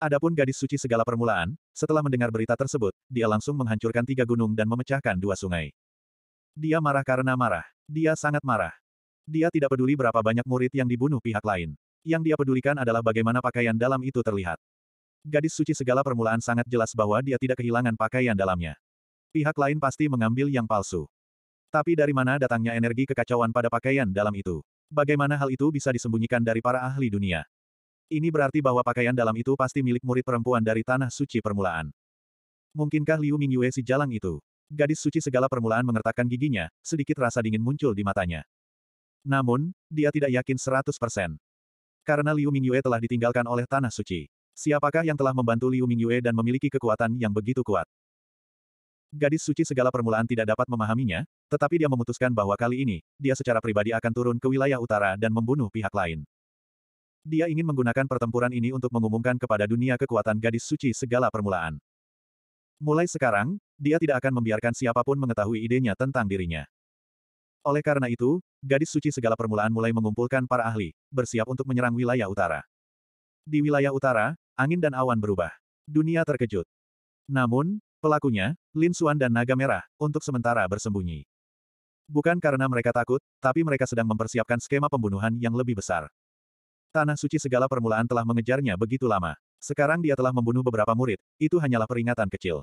A: Adapun gadis suci segala permulaan, setelah mendengar berita tersebut, dia langsung menghancurkan tiga gunung dan memecahkan dua sungai. Dia marah karena marah. Dia sangat marah. Dia tidak peduli berapa banyak murid yang dibunuh pihak lain. Yang dia pedulikan adalah bagaimana pakaian dalam itu terlihat. Gadis suci segala permulaan sangat jelas bahwa dia tidak kehilangan pakaian dalamnya. Pihak lain pasti mengambil yang palsu. Tapi dari mana datangnya energi kekacauan pada pakaian dalam itu? Bagaimana hal itu bisa disembunyikan dari para ahli dunia? Ini berarti bahwa pakaian dalam itu pasti milik murid perempuan dari tanah suci permulaan. Mungkinkah Liu Mingyue si jalang itu? gadis suci segala permulaan mengertakkan giginya, sedikit rasa dingin muncul di matanya. Namun, dia tidak yakin 100%. Karena Liu Mingyue telah ditinggalkan oleh Tanah Suci. Siapakah yang telah membantu Liu Mingyue dan memiliki kekuatan yang begitu kuat? Gadis suci segala permulaan tidak dapat memahaminya, tetapi dia memutuskan bahwa kali ini, dia secara pribadi akan turun ke wilayah utara dan membunuh pihak lain. Dia ingin menggunakan pertempuran ini untuk mengumumkan kepada dunia kekuatan gadis suci segala permulaan. Mulai sekarang, dia tidak akan membiarkan siapapun mengetahui idenya tentang dirinya. Oleh karena itu, gadis suci segala permulaan mulai mengumpulkan para ahli, bersiap untuk menyerang wilayah utara. Di wilayah utara, angin dan awan berubah. Dunia terkejut. Namun, pelakunya, Lin Xuan dan Naga Merah, untuk sementara bersembunyi. Bukan karena mereka takut, tapi mereka sedang mempersiapkan skema pembunuhan yang lebih besar. Tanah suci segala permulaan telah mengejarnya begitu lama. Sekarang dia telah membunuh beberapa murid, itu hanyalah peringatan kecil.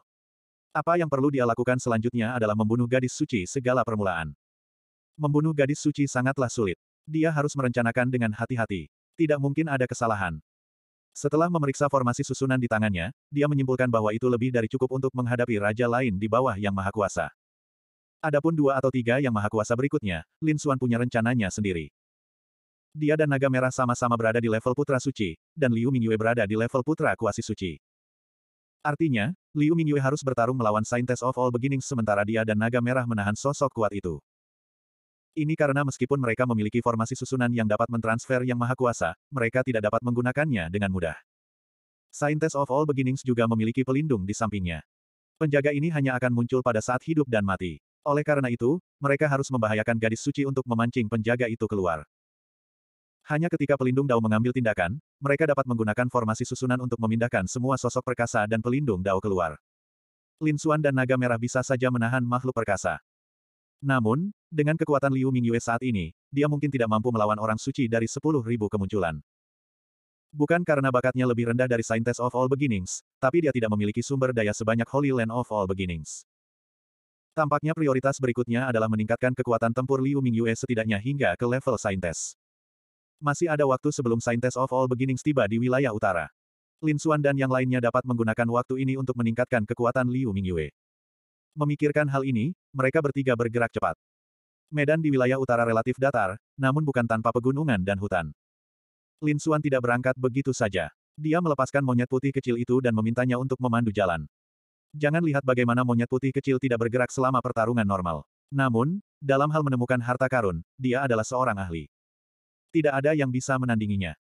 A: Apa yang perlu dia lakukan selanjutnya adalah membunuh gadis suci segala permulaan. Membunuh gadis suci sangatlah sulit. Dia harus merencanakan dengan hati-hati. Tidak mungkin ada kesalahan. Setelah memeriksa formasi susunan di tangannya, dia menyimpulkan bahwa itu lebih dari cukup untuk menghadapi raja lain di bawah yang maha kuasa. Adapun dua atau tiga yang maha kuasa berikutnya, Lin Xuan punya rencananya sendiri. Dia dan Naga Merah sama-sama berada di level Putra Suci, dan Liu Mingyue berada di level Putra Kuasi Suci. Artinya, Liu Mingyue harus bertarung melawan Scientist of All Beginnings sementara dia dan Naga Merah menahan sosok kuat itu. Ini karena meskipun mereka memiliki formasi susunan yang dapat mentransfer yang maha kuasa, mereka tidak dapat menggunakannya dengan mudah. Scientist of All Beginnings juga memiliki pelindung di sampingnya. Penjaga ini hanya akan muncul pada saat hidup dan mati. Oleh karena itu, mereka harus membahayakan gadis suci untuk memancing penjaga itu keluar. Hanya ketika pelindung Dao mengambil tindakan, mereka dapat menggunakan formasi susunan untuk memindahkan semua sosok perkasa dan pelindung Dao keluar. Lin Xuan dan Naga Merah bisa saja menahan makhluk perkasa. Namun, dengan kekuatan Liu Mingyue saat ini, dia mungkin tidak mampu melawan orang suci dari 10.000 kemunculan. Bukan karena bakatnya lebih rendah dari Scientist of All Beginnings, tapi dia tidak memiliki sumber daya sebanyak Holy Land of All Beginnings. Tampaknya prioritas berikutnya adalah meningkatkan kekuatan tempur Liu Mingyue setidaknya hingga ke level Scientist. Masih ada waktu sebelum Scientist of All Beginnings tiba di wilayah utara. Lin Xuan dan yang lainnya dapat menggunakan waktu ini untuk meningkatkan kekuatan Liu Mingyue. Memikirkan hal ini, mereka bertiga bergerak cepat. Medan di wilayah utara relatif datar, namun bukan tanpa pegunungan dan hutan. Lin Xuan tidak berangkat begitu saja. Dia melepaskan monyet putih kecil itu dan memintanya untuk memandu jalan. Jangan lihat bagaimana monyet putih kecil tidak bergerak selama pertarungan normal. Namun, dalam hal menemukan harta karun, dia adalah seorang ahli tidak ada yang bisa menandinginya.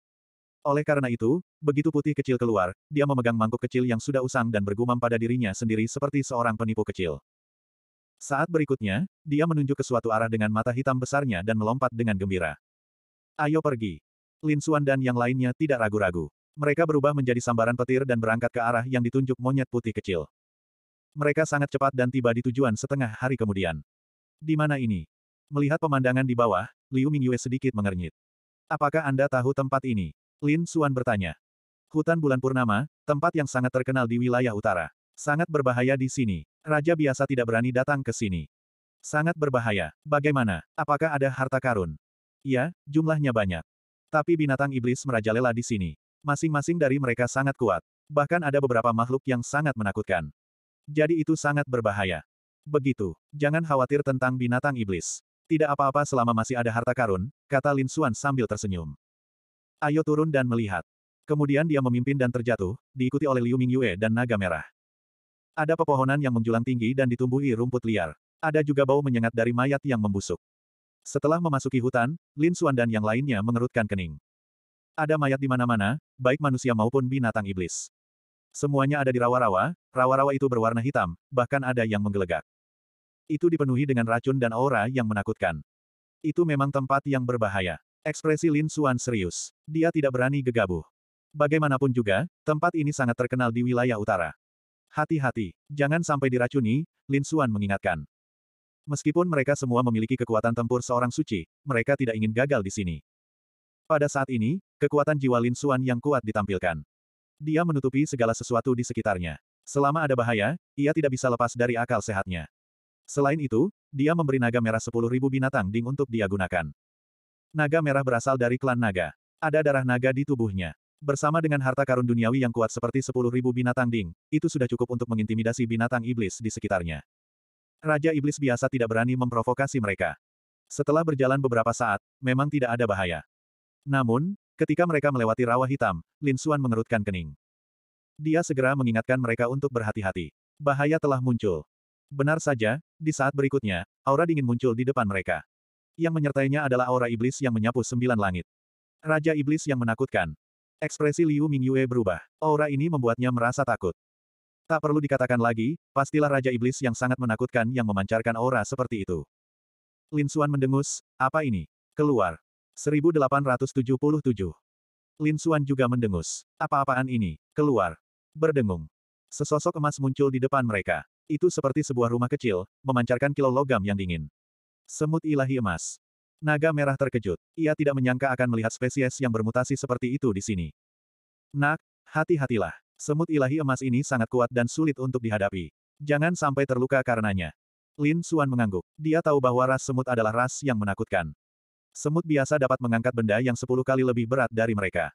A: Oleh karena itu, begitu putih kecil keluar, dia memegang mangkuk kecil yang sudah usang dan bergumam pada dirinya sendiri seperti seorang penipu kecil. Saat berikutnya, dia menunjuk ke suatu arah dengan mata hitam besarnya dan melompat dengan gembira. Ayo pergi. Lin Xuan dan yang lainnya tidak ragu-ragu. Mereka berubah menjadi sambaran petir dan berangkat ke arah yang ditunjuk monyet putih kecil. Mereka sangat cepat dan tiba di tujuan setengah hari kemudian. Di mana ini? Melihat pemandangan di bawah, Liu Mingyue sedikit mengernyit. Apakah Anda tahu tempat ini? Lin Suan bertanya. Hutan bulan purnama, tempat yang sangat terkenal di wilayah utara. Sangat berbahaya di sini. Raja biasa tidak berani datang ke sini. Sangat berbahaya. Bagaimana? Apakah ada harta karun? Ya, jumlahnya banyak. Tapi binatang iblis merajalela di sini. Masing-masing dari mereka sangat kuat. Bahkan ada beberapa makhluk yang sangat menakutkan. Jadi itu sangat berbahaya. Begitu. Jangan khawatir tentang binatang iblis. Tidak apa-apa selama masih ada harta karun, kata Lin Xuan sambil tersenyum. Ayo turun dan melihat. Kemudian dia memimpin dan terjatuh, diikuti oleh Liu Mingyue dan naga merah. Ada pepohonan yang menjulang tinggi dan ditumbuhi rumput liar. Ada juga bau menyengat dari mayat yang membusuk. Setelah memasuki hutan, Lin Xuan dan yang lainnya mengerutkan kening. Ada mayat di mana-mana, baik manusia maupun binatang iblis. Semuanya ada di rawa-rawa, rawa-rawa itu berwarna hitam, bahkan ada yang menggelegak. Itu dipenuhi dengan racun dan aura yang menakutkan. Itu memang tempat yang berbahaya. Ekspresi Lin Suan serius. Dia tidak berani gegabah. Bagaimanapun juga, tempat ini sangat terkenal di wilayah utara. Hati-hati, jangan sampai diracuni, Lin Suan mengingatkan. Meskipun mereka semua memiliki kekuatan tempur seorang suci, mereka tidak ingin gagal di sini. Pada saat ini, kekuatan jiwa Lin Suan yang kuat ditampilkan. Dia menutupi segala sesuatu di sekitarnya. Selama ada bahaya, ia tidak bisa lepas dari akal sehatnya. Selain itu, dia memberi naga merah 10.000 binatang ding untuk dia gunakan. Naga merah berasal dari klan naga. Ada darah naga di tubuhnya. Bersama dengan harta karun duniawi yang kuat seperti 10.000 binatang ding, itu sudah cukup untuk mengintimidasi binatang iblis di sekitarnya. Raja iblis biasa tidak berani memprovokasi mereka. Setelah berjalan beberapa saat, memang tidak ada bahaya. Namun, ketika mereka melewati rawa hitam, Lin Xuan mengerutkan kening. Dia segera mengingatkan mereka untuk berhati-hati. Bahaya telah muncul. Benar saja, di saat berikutnya, aura dingin muncul di depan mereka. Yang menyertainya adalah aura iblis yang menyapu sembilan langit. Raja iblis yang menakutkan. Ekspresi Liu Mingyue berubah. Aura ini membuatnya merasa takut. Tak perlu dikatakan lagi, pastilah Raja Iblis yang sangat menakutkan yang memancarkan aura seperti itu. Lin Xuan mendengus, apa ini? Keluar. 1877. Lin Xuan juga mendengus. Apa-apaan ini? Keluar. Berdengung. Sesosok emas muncul di depan mereka. Itu seperti sebuah rumah kecil, memancarkan kilau logam yang dingin. Semut ilahi emas. Naga merah terkejut. Ia tidak menyangka akan melihat spesies yang bermutasi seperti itu di sini. Nak, hati-hatilah. Semut ilahi emas ini sangat kuat dan sulit untuk dihadapi. Jangan sampai terluka karenanya. Lin Suan mengangguk. Dia tahu bahwa ras semut adalah ras yang menakutkan. Semut biasa dapat mengangkat benda yang sepuluh kali lebih berat dari mereka.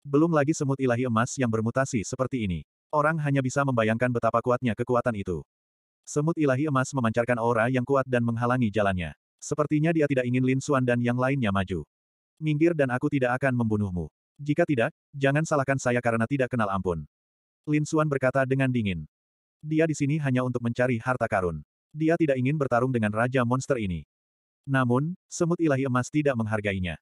A: Belum lagi semut ilahi emas yang bermutasi seperti ini. Orang hanya bisa membayangkan betapa kuatnya kekuatan itu. Semut ilahi emas memancarkan aura yang kuat dan menghalangi jalannya. Sepertinya dia tidak ingin Lin Xuan dan yang lainnya maju. Minggir dan aku tidak akan membunuhmu. Jika tidak, jangan salahkan saya karena tidak kenal ampun. Lin Xuan berkata dengan dingin. Dia di sini hanya untuk mencari harta karun. Dia tidak ingin bertarung dengan Raja Monster ini. Namun, semut ilahi emas tidak menghargainya.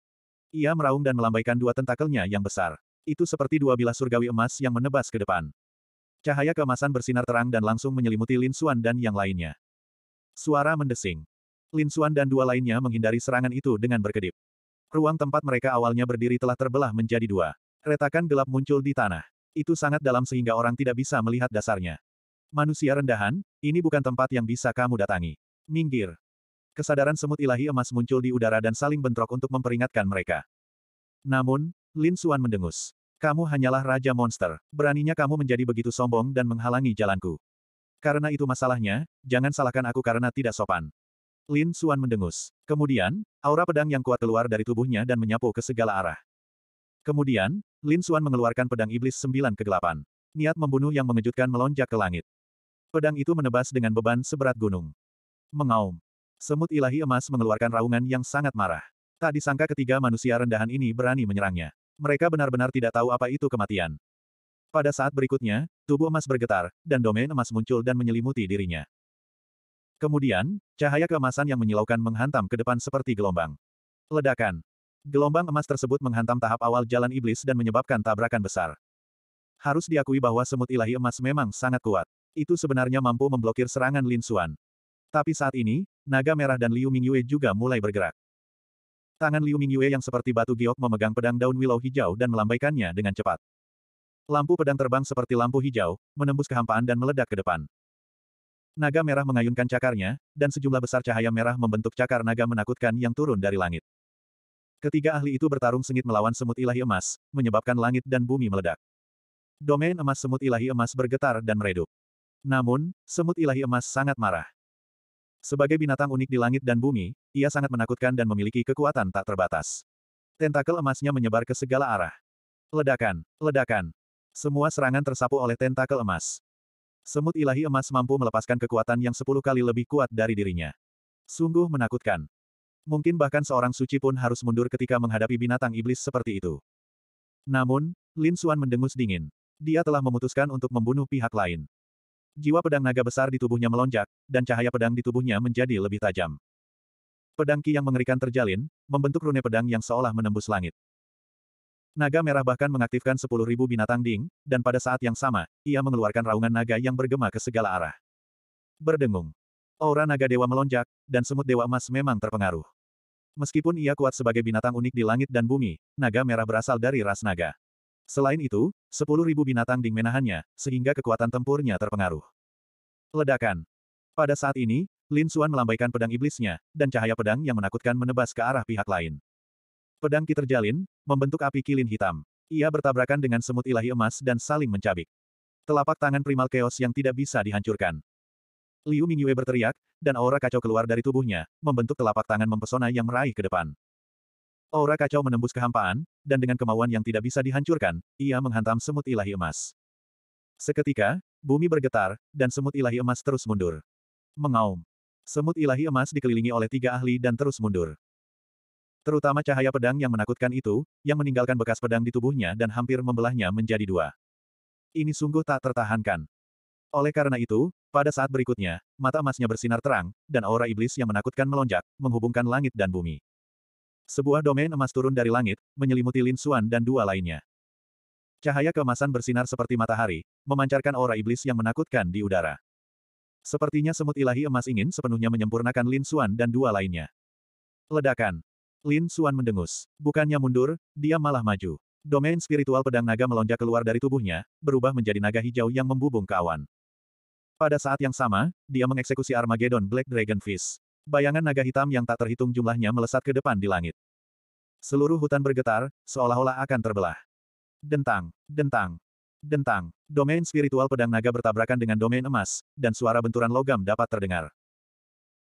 A: Ia meraung dan melambaikan dua tentakelnya yang besar. Itu seperti dua bilah surgawi emas yang menebas ke depan. Cahaya kemasan bersinar terang dan langsung menyelimuti Lin Xuan dan yang lainnya. Suara mendesing. Lin Xuan dan dua lainnya menghindari serangan itu dengan berkedip. Ruang tempat mereka awalnya berdiri telah terbelah menjadi dua. Retakan gelap muncul di tanah. Itu sangat dalam sehingga orang tidak bisa melihat dasarnya. Manusia rendahan, ini bukan tempat yang bisa kamu datangi. Minggir. Kesadaran semut ilahi emas muncul di udara dan saling bentrok untuk memperingatkan mereka. Namun, Lin Xuan mendengus. Kamu hanyalah Raja Monster, beraninya kamu menjadi begitu sombong dan menghalangi jalanku. Karena itu masalahnya, jangan salahkan aku karena tidak sopan. Lin Suan mendengus. Kemudian, aura pedang yang kuat keluar dari tubuhnya dan menyapu ke segala arah. Kemudian, Lin Suan mengeluarkan pedang iblis sembilan kegelapan. Niat membunuh yang mengejutkan melonjak ke langit. Pedang itu menebas dengan beban seberat gunung. Mengaum. Semut ilahi emas mengeluarkan raungan yang sangat marah. Tak disangka ketiga manusia rendahan ini berani menyerangnya. Mereka benar-benar tidak tahu apa itu kematian. Pada saat berikutnya, tubuh emas bergetar, dan domain emas muncul dan menyelimuti dirinya. Kemudian, cahaya keemasan yang menyilaukan menghantam ke depan seperti gelombang. Ledakan. Gelombang emas tersebut menghantam tahap awal jalan iblis dan menyebabkan tabrakan besar. Harus diakui bahwa semut ilahi emas memang sangat kuat. Itu sebenarnya mampu memblokir serangan Lin Xuan. Tapi saat ini, naga merah dan Liu Mingyue juga mulai bergerak. Tangan Liu Mingyue yang seperti batu giok memegang pedang daun willow hijau dan melambaikannya dengan cepat. Lampu pedang terbang seperti lampu hijau, menembus kehampaan dan meledak ke depan. Naga merah mengayunkan cakarnya, dan sejumlah besar cahaya merah membentuk cakar naga menakutkan yang turun dari langit. Ketiga ahli itu bertarung sengit melawan semut ilahi emas, menyebabkan langit dan bumi meledak. Domain emas semut ilahi emas bergetar dan meredup. Namun, semut ilahi emas sangat marah. Sebagai binatang unik di langit dan bumi, ia sangat menakutkan dan memiliki kekuatan tak terbatas. Tentakel emasnya menyebar ke segala arah. Ledakan, ledakan. Semua serangan tersapu oleh tentakel emas. Semut ilahi emas mampu melepaskan kekuatan yang sepuluh kali lebih kuat dari dirinya. Sungguh menakutkan. Mungkin bahkan seorang suci pun harus mundur ketika menghadapi binatang iblis seperti itu. Namun, Lin Suan mendengus dingin. Dia telah memutuskan untuk membunuh pihak lain. Jiwa pedang naga besar di tubuhnya melonjak, dan cahaya pedang di tubuhnya menjadi lebih tajam. Pedang Ki yang mengerikan terjalin, membentuk rune pedang yang seolah menembus langit. Naga merah bahkan mengaktifkan sepuluh ribu binatang ding, dan pada saat yang sama, ia mengeluarkan raungan naga yang bergema ke segala arah. Berdengung. Aura naga dewa melonjak, dan semut dewa emas memang terpengaruh. Meskipun ia kuat sebagai binatang unik di langit dan bumi, naga merah berasal dari ras naga. Selain itu, 10.000 binatang ding menahannya, sehingga kekuatan tempurnya terpengaruh. Ledakan. Pada saat ini, Lin Xuan melambaikan pedang iblisnya, dan cahaya pedang yang menakutkan menebas ke arah pihak lain. Pedang kiterjalin Jalin, membentuk api kilin hitam. Ia bertabrakan dengan semut ilahi emas dan saling mencabik. Telapak tangan primal chaos yang tidak bisa dihancurkan. Liu Mingyue berteriak, dan aura kacau keluar dari tubuhnya, membentuk telapak tangan mempesona yang meraih ke depan. Aura kacau menembus kehampaan, dan dengan kemauan yang tidak bisa dihancurkan, ia menghantam semut ilahi emas. Seketika, bumi bergetar, dan semut ilahi emas terus mundur. Mengaum. Semut ilahi emas dikelilingi oleh tiga ahli dan terus mundur. Terutama cahaya pedang yang menakutkan itu, yang meninggalkan bekas pedang di tubuhnya dan hampir membelahnya menjadi dua. Ini sungguh tak tertahankan. Oleh karena itu, pada saat berikutnya, mata emasnya bersinar terang, dan aura iblis yang menakutkan melonjak, menghubungkan langit dan bumi. Sebuah domain emas turun dari langit, menyelimuti Lin Xuan dan dua lainnya. Cahaya kemasan bersinar seperti matahari, memancarkan aura iblis yang menakutkan di udara. Sepertinya semut ilahi emas ingin sepenuhnya menyempurnakan Lin Xuan dan dua lainnya. Ledakan. Lin Xuan mendengus. Bukannya mundur, dia malah maju. Domain spiritual pedang naga melonjak keluar dari tubuhnya, berubah menjadi naga hijau yang membubung ke awan. Pada saat yang sama, dia mengeksekusi Armageddon Black Dragon Fist. Bayangan naga hitam yang tak terhitung jumlahnya melesat ke depan di langit. Seluruh hutan bergetar, seolah-olah akan terbelah. Dentang, dentang, dentang. Domain spiritual pedang naga bertabrakan dengan domain emas, dan suara benturan logam dapat terdengar.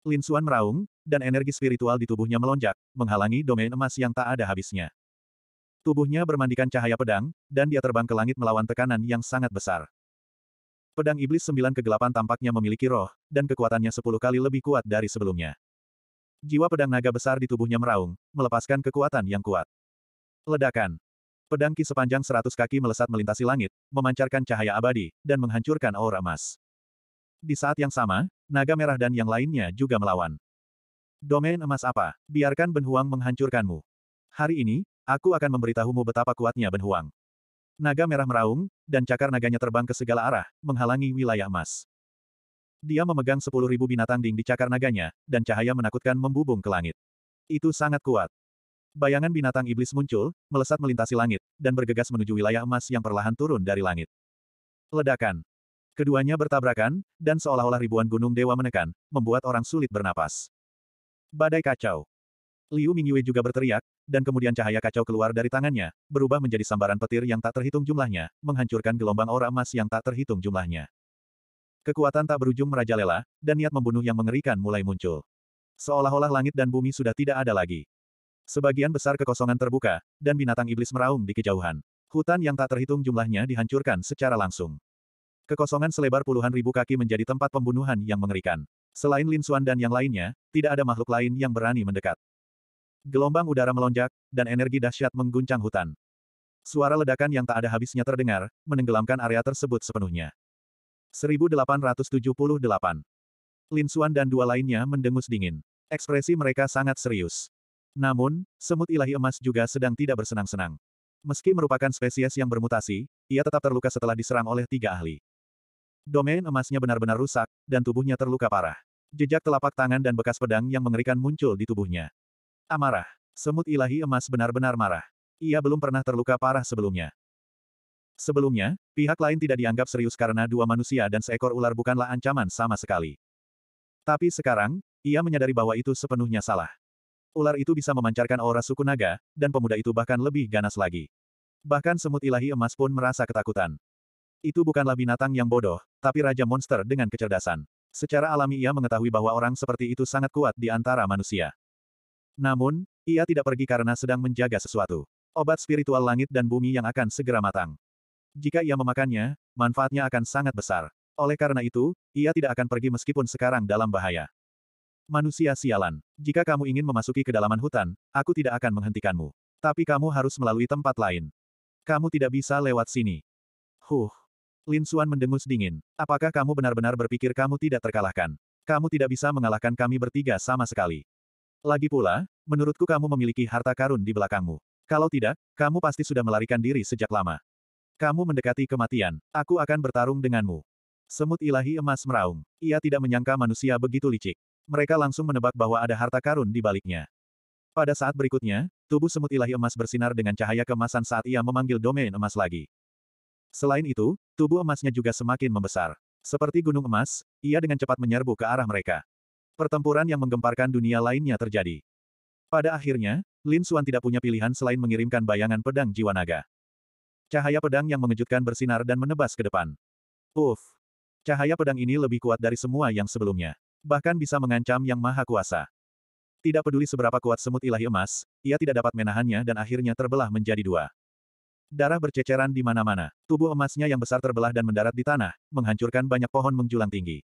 A: Lin Suan meraung, dan energi spiritual di tubuhnya melonjak, menghalangi domain emas yang tak ada habisnya. Tubuhnya bermandikan cahaya pedang, dan dia terbang ke langit melawan tekanan yang sangat besar. Pedang Iblis Sembilan Kegelapan tampaknya memiliki roh, dan kekuatannya sepuluh kali lebih kuat dari sebelumnya. Jiwa pedang naga besar di tubuhnya meraung, melepaskan kekuatan yang kuat. Ledakan. Pedang ki sepanjang seratus kaki melesat melintasi langit, memancarkan cahaya abadi, dan menghancurkan aura emas. Di saat yang sama, naga merah dan yang lainnya juga melawan. Domain emas apa? Biarkan Benhuang menghancurkanmu. Hari ini, aku akan memberitahumu betapa kuatnya Benhuang. Naga merah meraung, dan cakar naganya terbang ke segala arah, menghalangi wilayah emas. Dia memegang sepuluh ribu binatang ding di cakar naganya, dan cahaya menakutkan membubung ke langit. Itu sangat kuat. Bayangan binatang iblis muncul, melesat melintasi langit, dan bergegas menuju wilayah emas yang perlahan turun dari langit. Ledakan. Keduanya bertabrakan, dan seolah-olah ribuan gunung dewa menekan, membuat orang sulit bernapas. Badai kacau. Liu Mingyue juga berteriak, dan kemudian cahaya kacau keluar dari tangannya, berubah menjadi sambaran petir yang tak terhitung jumlahnya, menghancurkan gelombang aura emas yang tak terhitung jumlahnya. Kekuatan tak berujung merajalela, dan niat membunuh yang mengerikan mulai muncul. Seolah-olah langit dan bumi sudah tidak ada lagi. Sebagian besar kekosongan terbuka, dan binatang iblis meraung di kejauhan. Hutan yang tak terhitung jumlahnya dihancurkan secara langsung. Kekosongan selebar puluhan ribu kaki menjadi tempat pembunuhan yang mengerikan. Selain Lin Xuan dan yang lainnya, tidak ada makhluk lain yang berani mendekat. Gelombang udara melonjak, dan energi dahsyat mengguncang hutan. Suara ledakan yang tak ada habisnya terdengar, menenggelamkan area tersebut sepenuhnya. 1878. Lin Xuan dan dua lainnya mendengus dingin. Ekspresi mereka sangat serius. Namun, semut ilahi emas juga sedang tidak bersenang-senang. Meski merupakan spesies yang bermutasi, ia tetap terluka setelah diserang oleh tiga ahli. Domain emasnya benar-benar rusak, dan tubuhnya terluka parah. Jejak telapak tangan dan bekas pedang yang mengerikan muncul di tubuhnya. Amarah. Semut ilahi emas benar-benar marah. Ia belum pernah terluka parah sebelumnya. Sebelumnya, pihak lain tidak dianggap serius karena dua manusia dan seekor ular bukanlah ancaman sama sekali. Tapi sekarang, ia menyadari bahwa itu sepenuhnya salah. Ular itu bisa memancarkan aura suku naga, dan pemuda itu bahkan lebih ganas lagi. Bahkan semut ilahi emas pun merasa ketakutan. Itu bukanlah binatang yang bodoh, tapi raja monster dengan kecerdasan. Secara alami ia mengetahui bahwa orang seperti itu sangat kuat di antara manusia. Namun, ia tidak pergi karena sedang menjaga sesuatu. Obat spiritual langit dan bumi yang akan segera matang. Jika ia memakannya, manfaatnya akan sangat besar. Oleh karena itu, ia tidak akan pergi meskipun sekarang dalam bahaya. Manusia sialan, jika kamu ingin memasuki kedalaman hutan, aku tidak akan menghentikanmu. Tapi kamu harus melalui tempat lain. Kamu tidak bisa lewat sini. Huh. Lin Suan mendengus dingin. Apakah kamu benar-benar berpikir kamu tidak terkalahkan? Kamu tidak bisa mengalahkan kami bertiga sama sekali. Lagi pula, menurutku kamu memiliki harta karun di belakangmu. Kalau tidak, kamu pasti sudah melarikan diri sejak lama. Kamu mendekati kematian. Aku akan bertarung denganmu. Semut ilahi emas meraung. Ia tidak menyangka manusia begitu licik. Mereka langsung menebak bahwa ada harta karun di baliknya. Pada saat berikutnya, tubuh semut ilahi emas bersinar dengan cahaya kemasan saat ia memanggil domain emas lagi. Selain itu, tubuh emasnya juga semakin membesar. Seperti gunung emas, ia dengan cepat menyerbu ke arah mereka. Pertempuran yang menggemparkan dunia lainnya terjadi. Pada akhirnya, Lin Xuan tidak punya pilihan selain mengirimkan bayangan pedang jiwa naga. Cahaya pedang yang mengejutkan bersinar dan menebas ke depan. Uff! Cahaya pedang ini lebih kuat dari semua yang sebelumnya. Bahkan bisa mengancam yang maha kuasa. Tidak peduli seberapa kuat semut ilahi emas, ia tidak dapat menahannya dan akhirnya terbelah menjadi dua. Darah berceceran di mana-mana. Tubuh emasnya yang besar terbelah dan mendarat di tanah, menghancurkan banyak pohon menjulang tinggi.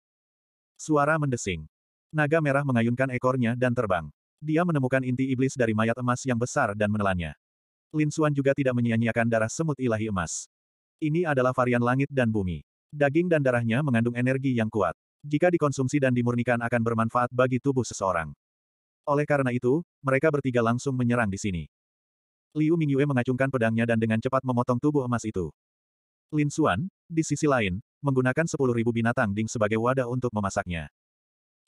A: Suara mendesing. Naga merah mengayunkan ekornya dan terbang. Dia menemukan inti iblis dari mayat emas yang besar dan menelannya. Lin Xuan juga tidak menyia-nyiakan darah semut ilahi emas. Ini adalah varian langit dan bumi. Daging dan darahnya mengandung energi yang kuat. Jika dikonsumsi dan dimurnikan akan bermanfaat bagi tubuh seseorang. Oleh karena itu, mereka bertiga langsung menyerang di sini. Liu Mingyue mengacungkan pedangnya dan dengan cepat memotong tubuh emas itu. Lin Xuan, di sisi lain, menggunakan 10.000 binatang ding sebagai wadah untuk memasaknya.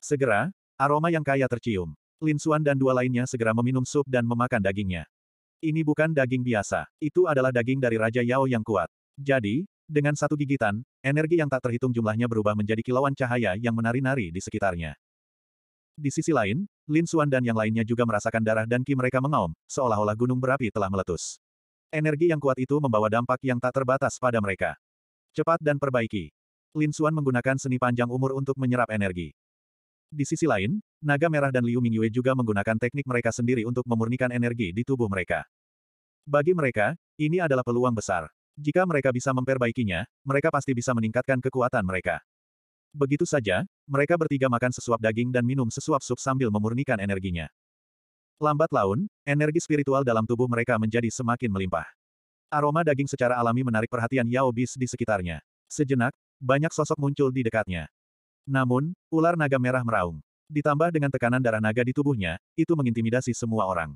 A: Segera, aroma yang kaya tercium. Lin Xuan dan dua lainnya segera meminum sup dan memakan dagingnya. Ini bukan daging biasa, itu adalah daging dari Raja Yao yang kuat. Jadi, dengan satu gigitan, energi yang tak terhitung jumlahnya berubah menjadi kilauan cahaya yang menari-nari di sekitarnya. Di sisi lain, Lin Xuan dan yang lainnya juga merasakan darah dan ki mereka mengaum, seolah-olah gunung berapi telah meletus. Energi yang kuat itu membawa dampak yang tak terbatas pada mereka. Cepat dan perbaiki. Lin Xuan menggunakan seni panjang umur untuk menyerap energi. Di sisi lain, Naga Merah dan Liu Mingyue juga menggunakan teknik mereka sendiri untuk memurnikan energi di tubuh mereka. Bagi mereka, ini adalah peluang besar. Jika mereka bisa memperbaikinya, mereka pasti bisa meningkatkan kekuatan mereka. Begitu saja, mereka bertiga makan sesuap daging dan minum sesuap sup sambil memurnikan energinya. Lambat laun, energi spiritual dalam tubuh mereka menjadi semakin melimpah. Aroma daging secara alami menarik perhatian Yao Bis di sekitarnya. Sejenak, banyak sosok muncul di dekatnya. Namun, ular naga merah meraung. Ditambah dengan tekanan darah naga di tubuhnya, itu mengintimidasi semua orang.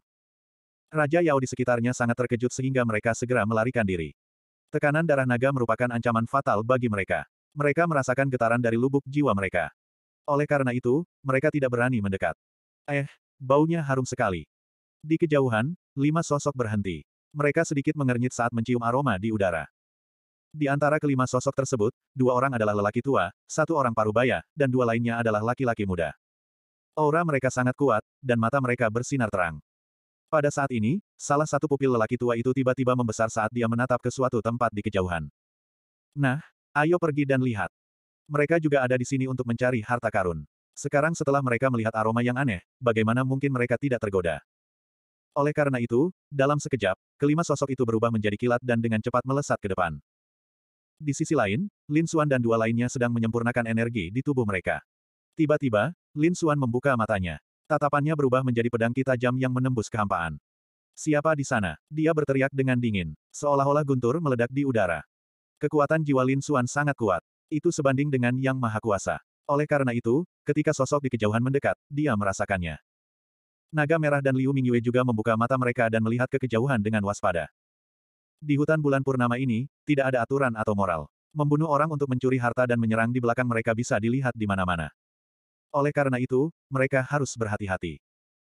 A: Raja Yao di sekitarnya sangat terkejut sehingga mereka segera melarikan diri. Tekanan darah naga merupakan ancaman fatal bagi mereka. Mereka merasakan getaran dari lubuk jiwa mereka. Oleh karena itu, mereka tidak berani mendekat. Eh, baunya harum sekali. Di kejauhan, lima sosok berhenti. Mereka sedikit mengernyit saat mencium aroma di udara. Di antara kelima sosok tersebut, dua orang adalah lelaki tua, satu orang parubaya, dan dua lainnya adalah laki-laki muda. Aura mereka sangat kuat, dan mata mereka bersinar terang. Pada saat ini, salah satu pupil lelaki tua itu tiba-tiba membesar saat dia menatap ke suatu tempat di kejauhan. Nah, ayo pergi dan lihat. Mereka juga ada di sini untuk mencari harta karun. Sekarang setelah mereka melihat aroma yang aneh, bagaimana mungkin mereka tidak tergoda? Oleh karena itu, dalam sekejap, kelima sosok itu berubah menjadi kilat dan dengan cepat melesat ke depan. Di sisi lain, Lin Xuan dan dua lainnya sedang menyempurnakan energi di tubuh mereka. Tiba-tiba, Lin Xuan membuka matanya. Tatapannya berubah menjadi pedang kita jam yang menembus kehampaan. Siapa di sana? Dia berteriak dengan dingin, seolah-olah guntur meledak di udara. Kekuatan jiwa Lin Xuan sangat kuat. Itu sebanding dengan Yang Maha Kuasa. Oleh karena itu, ketika sosok di kejauhan mendekat, dia merasakannya. Naga Merah dan Liu Mingyue juga membuka mata mereka dan melihat ke kejauhan dengan waspada. Di hutan bulan purnama ini, tidak ada aturan atau moral. Membunuh orang untuk mencuri harta dan menyerang di belakang mereka bisa dilihat di mana-mana. Oleh karena itu, mereka harus berhati-hati.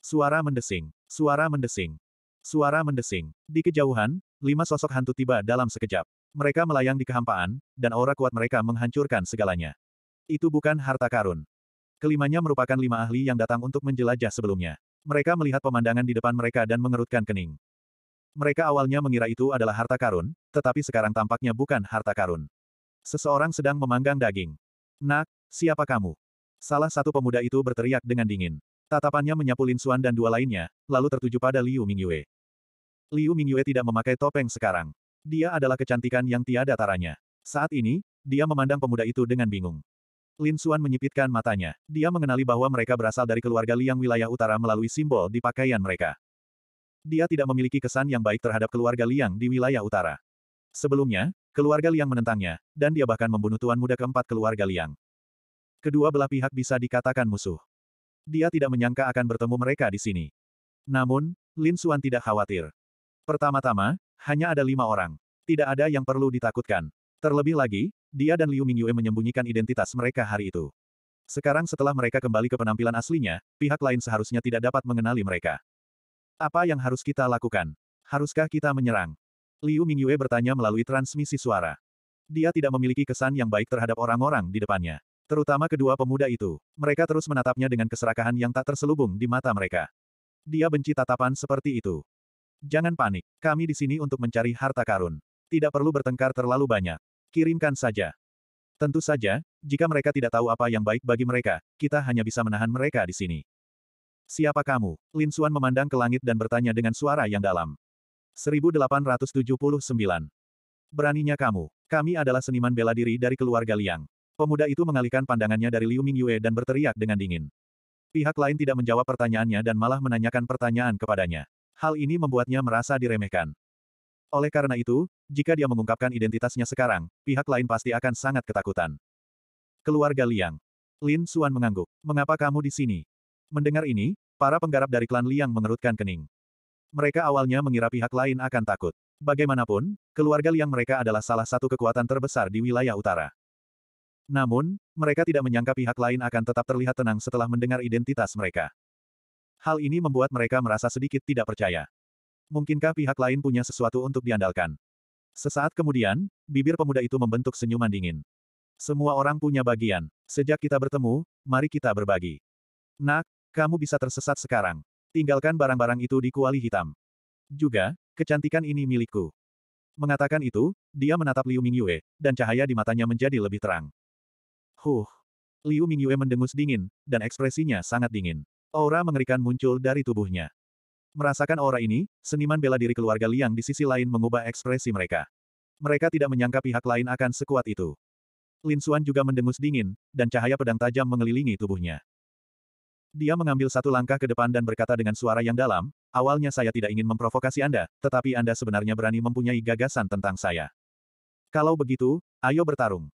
A: Suara mendesing. Suara mendesing. Suara mendesing. Di kejauhan, lima sosok hantu tiba dalam sekejap. Mereka melayang di kehampaan, dan aura kuat mereka menghancurkan segalanya. Itu bukan harta karun. Kelimanya merupakan lima ahli yang datang untuk menjelajah sebelumnya. Mereka melihat pemandangan di depan mereka dan mengerutkan kening. Mereka awalnya mengira itu adalah harta karun, tetapi sekarang tampaknya bukan harta karun. Seseorang sedang memanggang daging. Nak, siapa kamu? Salah satu pemuda itu berteriak dengan dingin. Tatapannya menyapu Lin Xuan dan dua lainnya, lalu tertuju pada Liu Mingyue. Liu Mingyue tidak memakai topeng sekarang. Dia adalah kecantikan yang tiada taranya. Saat ini, dia memandang pemuda itu dengan bingung. Lin Xuan menyipitkan matanya. Dia mengenali bahwa mereka berasal dari keluarga Liang wilayah utara melalui simbol di pakaian mereka. Dia tidak memiliki kesan yang baik terhadap keluarga Liang di wilayah utara. Sebelumnya, keluarga Liang menentangnya, dan dia bahkan membunuh tuan muda keempat keluarga Liang. Kedua belah pihak bisa dikatakan musuh. Dia tidak menyangka akan bertemu mereka di sini. Namun, Lin Xuan tidak khawatir. Pertama-tama, hanya ada lima orang. Tidak ada yang perlu ditakutkan. Terlebih lagi, dia dan Liu Mingyue menyembunyikan identitas mereka hari itu. Sekarang setelah mereka kembali ke penampilan aslinya, pihak lain seharusnya tidak dapat mengenali mereka. Apa yang harus kita lakukan? Haruskah kita menyerang? Liu Mingyue bertanya melalui transmisi suara. Dia tidak memiliki kesan yang baik terhadap orang-orang di depannya. Terutama kedua pemuda itu. Mereka terus menatapnya dengan keserakahan yang tak terselubung di mata mereka. Dia benci tatapan seperti itu. Jangan panik, kami di sini untuk mencari harta karun. Tidak perlu bertengkar terlalu banyak. Kirimkan saja. Tentu saja, jika mereka tidak tahu apa yang baik bagi mereka, kita hanya bisa menahan mereka di sini. Siapa kamu? Lin Xuan memandang ke langit dan bertanya dengan suara yang dalam. 1879. Beraninya kamu. Kami adalah seniman bela diri dari keluarga Liang. Pemuda itu mengalihkan pandangannya dari Liu Mingyue dan berteriak dengan dingin. Pihak lain tidak menjawab pertanyaannya dan malah menanyakan pertanyaan kepadanya. Hal ini membuatnya merasa diremehkan. Oleh karena itu, jika dia mengungkapkan identitasnya sekarang, pihak lain pasti akan sangat ketakutan. Keluarga Liang. Lin Xuan mengangguk. Mengapa kamu di sini? Mendengar ini, para penggarap dari klan Liang mengerutkan kening. Mereka awalnya mengira pihak lain akan takut. Bagaimanapun, keluarga Liang mereka adalah salah satu kekuatan terbesar di wilayah utara. Namun, mereka tidak menyangka pihak lain akan tetap terlihat tenang setelah mendengar identitas mereka. Hal ini membuat mereka merasa sedikit tidak percaya. Mungkinkah pihak lain punya sesuatu untuk diandalkan? Sesaat kemudian, bibir pemuda itu membentuk senyuman dingin. Semua orang punya bagian. Sejak kita bertemu, mari kita berbagi. Nak, kamu bisa tersesat sekarang. Tinggalkan barang-barang itu di kuali hitam. Juga, kecantikan ini milikku. Mengatakan itu, dia menatap Liu Mingyue, dan cahaya di matanya menjadi lebih terang. Huh. Liu Mingyue mendengus dingin, dan ekspresinya sangat dingin. Aura mengerikan muncul dari tubuhnya. Merasakan aura ini, seniman bela diri keluarga Liang di sisi lain mengubah ekspresi mereka. Mereka tidak menyangka pihak lain akan sekuat itu. Lin Xuan juga mendengus dingin, dan cahaya pedang tajam mengelilingi tubuhnya. Dia mengambil satu langkah ke depan dan berkata dengan suara yang dalam, awalnya saya tidak ingin memprovokasi Anda, tetapi Anda sebenarnya berani mempunyai gagasan tentang saya. Kalau begitu, ayo bertarung.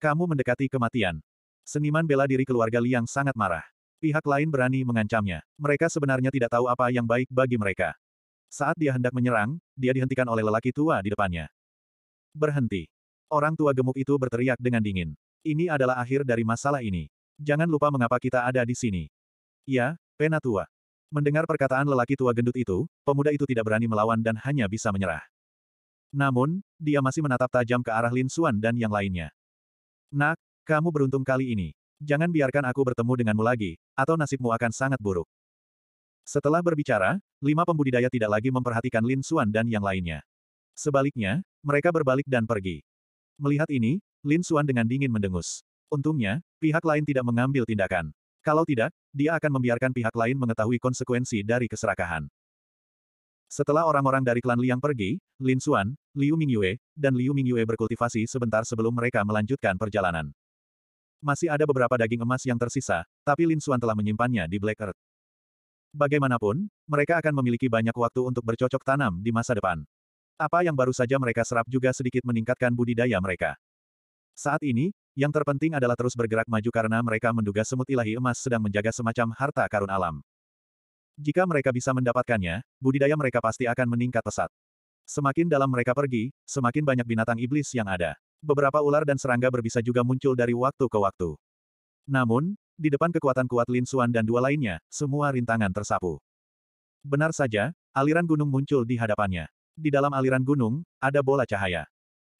A: Kamu mendekati kematian. Seniman bela diri keluarga Liang sangat marah. Pihak lain berani mengancamnya. Mereka sebenarnya tidak tahu apa yang baik bagi mereka. Saat dia hendak menyerang, dia dihentikan oleh lelaki tua di depannya. Berhenti. Orang tua gemuk itu berteriak dengan dingin. Ini adalah akhir dari masalah ini. Jangan lupa mengapa kita ada di sini. Ya, Penatua. Mendengar perkataan lelaki tua gendut itu, pemuda itu tidak berani melawan dan hanya bisa menyerah. Namun, dia masih menatap tajam ke arah Lin Xuan dan yang lainnya. Nak, kamu beruntung kali ini. Jangan biarkan aku bertemu denganmu lagi, atau nasibmu akan sangat buruk. Setelah berbicara, lima pembudidaya tidak lagi memperhatikan Lin Xuan dan yang lainnya. Sebaliknya, mereka berbalik dan pergi. Melihat ini, Lin Xuan dengan dingin mendengus. Untungnya, pihak lain tidak mengambil tindakan. Kalau tidak, dia akan membiarkan pihak lain mengetahui konsekuensi dari keserakahan. Setelah orang-orang dari klan Liang pergi, Lin Xuan, Liu Mingyue, dan Liu Mingyue berkultivasi sebentar sebelum mereka melanjutkan perjalanan. Masih ada beberapa daging emas yang tersisa, tapi Lin Xuan telah menyimpannya di Black Earth. Bagaimanapun, mereka akan memiliki banyak waktu untuk bercocok tanam di masa depan. Apa yang baru saja mereka serap juga sedikit meningkatkan budidaya mereka. Saat ini, yang terpenting adalah terus bergerak maju karena mereka menduga semut ilahi emas sedang menjaga semacam harta karun alam. Jika mereka bisa mendapatkannya, budidaya mereka pasti akan meningkat pesat. Semakin dalam mereka pergi, semakin banyak binatang iblis yang ada. Beberapa ular dan serangga berbisa juga muncul dari waktu ke waktu. Namun, di depan kekuatan kuat Lin Xuan dan dua lainnya, semua rintangan tersapu. Benar saja, aliran gunung muncul di hadapannya. Di dalam aliran gunung, ada bola cahaya.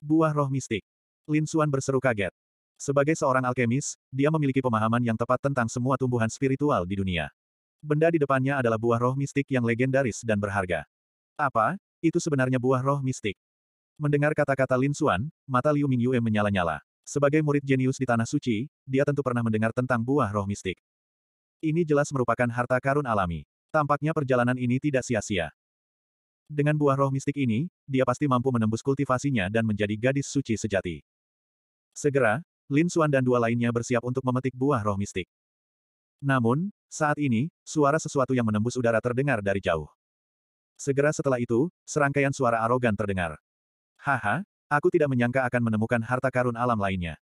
A: Buah roh mistik. Lin Xuan berseru kaget. Sebagai seorang alkemis, dia memiliki pemahaman yang tepat tentang semua tumbuhan spiritual di dunia. Benda di depannya adalah buah roh mistik yang legendaris dan berharga. Apa? Itu sebenarnya buah roh mistik. Mendengar kata-kata Lin Xuan, mata Liu Mingyue menyala-nyala. Sebagai murid jenius di Tanah Suci, dia tentu pernah mendengar tentang buah roh mistik. Ini jelas merupakan harta karun alami. Tampaknya perjalanan ini tidak sia-sia. Dengan buah roh mistik ini, dia pasti mampu menembus kultivasinya dan menjadi gadis suci sejati. Segera, Lin Xuan dan dua lainnya bersiap untuk memetik buah roh mistik. Namun, saat ini, suara sesuatu yang menembus udara terdengar dari jauh. Segera setelah itu, serangkaian suara arogan terdengar. Haha, aku tidak menyangka akan menemukan harta karun alam lainnya.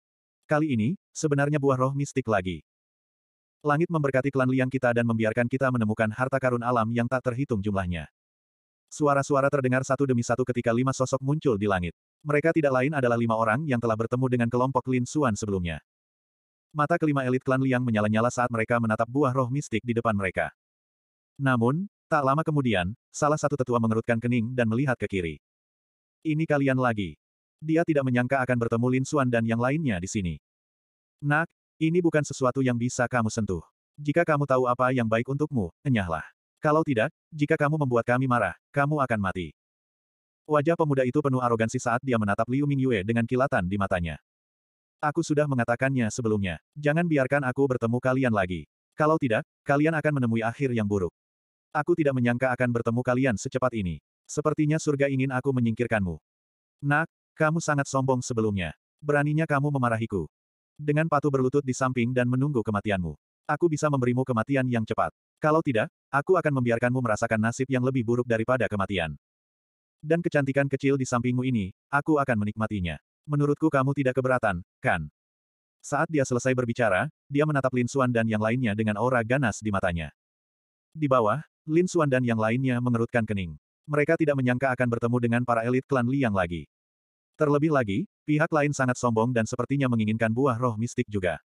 A: Kali ini, sebenarnya buah roh mistik lagi. Langit memberkati klan liang kita dan membiarkan kita menemukan harta karun alam yang tak terhitung jumlahnya. Suara-suara terdengar satu demi satu ketika lima sosok muncul di langit. Mereka tidak lain adalah lima orang yang telah bertemu dengan kelompok Lin Xuan sebelumnya. Mata kelima elit klan Liang menyala-nyala saat mereka menatap buah roh mistik di depan mereka. Namun, tak lama kemudian, salah satu tetua mengerutkan kening dan melihat ke kiri. Ini kalian lagi. Dia tidak menyangka akan bertemu Lin Xuan dan yang lainnya di sini. Nak, ini bukan sesuatu yang bisa kamu sentuh. Jika kamu tahu apa yang baik untukmu, enyahlah. Kalau tidak, jika kamu membuat kami marah, kamu akan mati. Wajah pemuda itu penuh arogansi saat dia menatap Liu Mingyue dengan kilatan di matanya. Aku sudah mengatakannya sebelumnya. Jangan biarkan aku bertemu kalian lagi. Kalau tidak, kalian akan menemui akhir yang buruk. Aku tidak menyangka akan bertemu kalian secepat ini. Sepertinya surga ingin aku menyingkirkanmu. Nak, kamu sangat sombong sebelumnya. Beraninya kamu memarahiku. Dengan patuh berlutut di samping dan menunggu kematianmu aku bisa memberimu kematian yang cepat. Kalau tidak, aku akan membiarkanmu merasakan nasib yang lebih buruk daripada kematian. Dan kecantikan kecil di sampingmu ini, aku akan menikmatinya. Menurutku kamu tidak keberatan, kan? Saat dia selesai berbicara, dia menatap Lin Xuan dan yang lainnya dengan aura ganas di matanya. Di bawah, Lin Xuan dan yang lainnya mengerutkan kening. Mereka tidak menyangka akan bertemu dengan para elit klan Liang lagi. Terlebih lagi, pihak lain sangat sombong dan sepertinya menginginkan buah roh mistik juga.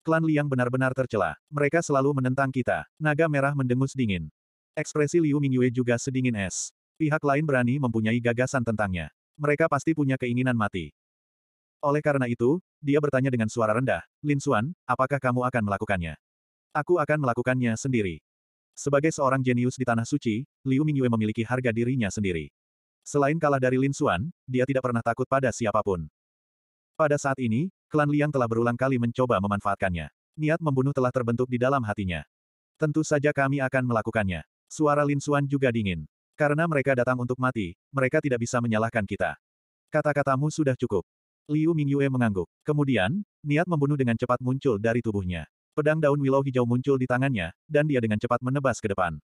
A: Klan Liang benar-benar tercela. Mereka selalu menentang kita. Naga merah mendengus dingin. Ekspresi Liu Mingyue juga sedingin es. Pihak lain berani mempunyai gagasan tentangnya. Mereka pasti punya keinginan mati. Oleh karena itu, dia bertanya dengan suara rendah, Lin Xuan, apakah kamu akan melakukannya? Aku akan melakukannya sendiri. Sebagai seorang jenius di Tanah Suci, Liu Mingyue memiliki harga dirinya sendiri. Selain kalah dari Lin Xuan, dia tidak pernah takut pada siapapun. Pada saat ini, Klan Liang telah berulang kali mencoba memanfaatkannya. Niat membunuh telah terbentuk di dalam hatinya. Tentu saja kami akan melakukannya. Suara Lin Suan juga dingin. Karena mereka datang untuk mati, mereka tidak bisa menyalahkan kita. Kata-katamu sudah cukup. Liu Mingyue mengangguk. Kemudian, niat membunuh dengan cepat muncul dari tubuhnya. Pedang daun wilau hijau muncul di tangannya, dan dia dengan cepat menebas ke depan.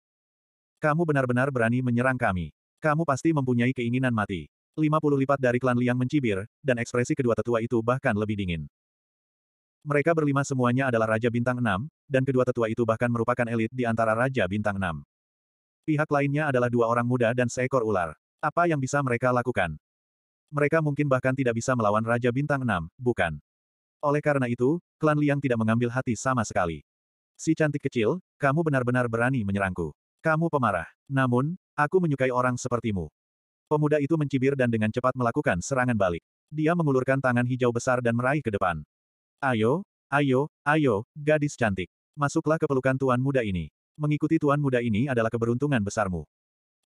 A: Kamu benar-benar berani menyerang kami. Kamu pasti mempunyai keinginan mati. 50 lipat dari klan Liang mencibir, dan ekspresi kedua tetua itu bahkan lebih dingin. Mereka berlima semuanya adalah Raja Bintang 6, dan kedua tetua itu bahkan merupakan elit di antara Raja Bintang 6. Pihak lainnya adalah dua orang muda dan seekor ular. Apa yang bisa mereka lakukan? Mereka mungkin bahkan tidak bisa melawan Raja Bintang 6, bukan? Oleh karena itu, klan Liang tidak mengambil hati sama sekali. Si cantik kecil, kamu benar-benar berani menyerangku. Kamu pemarah. Namun, aku menyukai orang sepertimu. Pemuda itu mencibir dan dengan cepat melakukan serangan balik. Dia mengulurkan tangan hijau besar dan meraih ke depan. Ayo, ayo, ayo, gadis cantik. Masuklah ke pelukan tuan muda ini. Mengikuti tuan muda ini adalah keberuntungan besarmu.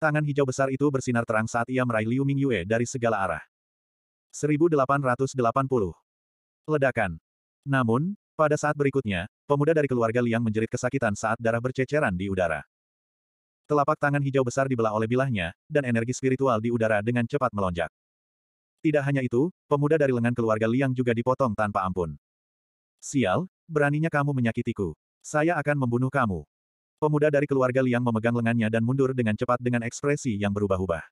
A: Tangan hijau besar itu bersinar terang saat ia meraih Liu Mingyue dari segala arah. 1880. Ledakan. Namun, pada saat berikutnya, pemuda dari keluarga Liang menjerit kesakitan saat darah berceceran di udara. Telapak tangan hijau besar dibelah oleh bilahnya, dan energi spiritual di udara dengan cepat melonjak. Tidak hanya itu, pemuda dari lengan keluarga Liang juga dipotong tanpa ampun. Sial, beraninya kamu menyakitiku. Saya akan membunuh kamu. Pemuda dari keluarga Liang memegang lengannya dan mundur dengan cepat dengan ekspresi yang berubah-ubah.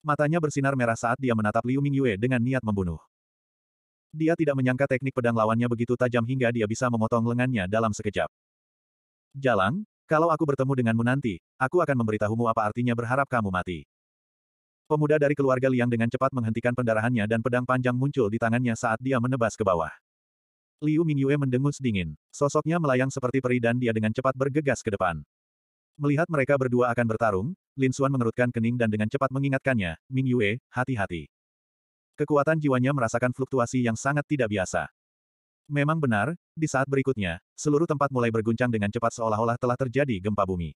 A: Matanya bersinar merah saat dia menatap Liu Mingyue dengan niat membunuh. Dia tidak menyangka teknik pedang lawannya begitu tajam hingga dia bisa memotong lengannya dalam sekejap. Jalang, kalau aku bertemu denganmu nanti, aku akan memberitahumu apa artinya berharap kamu mati. Pemuda dari keluarga Liang dengan cepat menghentikan pendarahannya dan pedang panjang muncul di tangannya saat dia menebas ke bawah. Liu Mingyue mendengus dingin. Sosoknya melayang seperti peri dan dia dengan cepat bergegas ke depan. Melihat mereka berdua akan bertarung, Lin Xuan mengerutkan kening dan dengan cepat mengingatkannya, Mingyue, hati-hati. Kekuatan jiwanya merasakan fluktuasi yang sangat tidak biasa. Memang benar, di saat berikutnya, seluruh tempat mulai berguncang dengan cepat seolah-olah telah terjadi gempa bumi.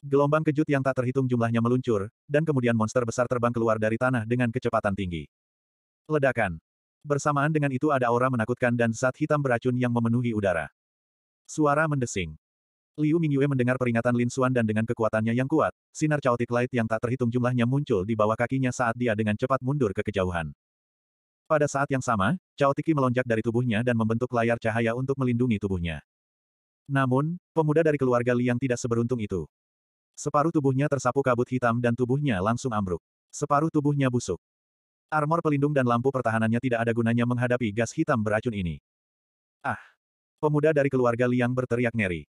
A: Gelombang kejut yang tak terhitung jumlahnya meluncur, dan kemudian monster besar terbang keluar dari tanah dengan kecepatan tinggi. Ledakan. Bersamaan dengan itu ada aura menakutkan dan zat hitam beracun yang memenuhi udara. Suara mendesing. Liu Mingyue mendengar peringatan Lin Xuan dan dengan kekuatannya yang kuat, sinar chaotic light yang tak terhitung jumlahnya muncul di bawah kakinya saat dia dengan cepat mundur ke kejauhan. Pada saat yang sama, Cao Tiki melonjak dari tubuhnya dan membentuk layar cahaya untuk melindungi tubuhnya. Namun, pemuda dari keluarga Liang tidak seberuntung itu. Separuh tubuhnya tersapu kabut hitam dan tubuhnya langsung ambruk. Separuh tubuhnya busuk. Armor pelindung dan lampu pertahanannya tidak ada gunanya menghadapi gas hitam beracun ini. Ah! Pemuda dari keluarga Liang berteriak ngeri.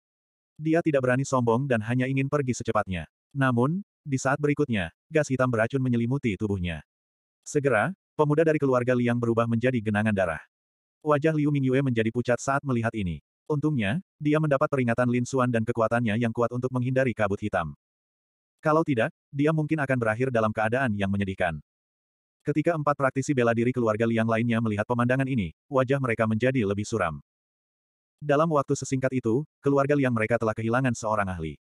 A: Dia tidak berani sombong dan hanya ingin pergi secepatnya. Namun, di saat berikutnya, gas hitam beracun menyelimuti tubuhnya. Segera, Pemuda dari keluarga Liang berubah menjadi genangan darah. Wajah Liu Mingyue menjadi pucat saat melihat ini. Untungnya, dia mendapat peringatan Lin Xuan dan kekuatannya yang kuat untuk menghindari kabut hitam. Kalau tidak, dia mungkin akan berakhir dalam keadaan yang menyedihkan. Ketika empat praktisi bela diri keluarga Liang lainnya melihat pemandangan ini, wajah mereka menjadi lebih suram. Dalam waktu sesingkat itu, keluarga Liang mereka telah kehilangan seorang ahli.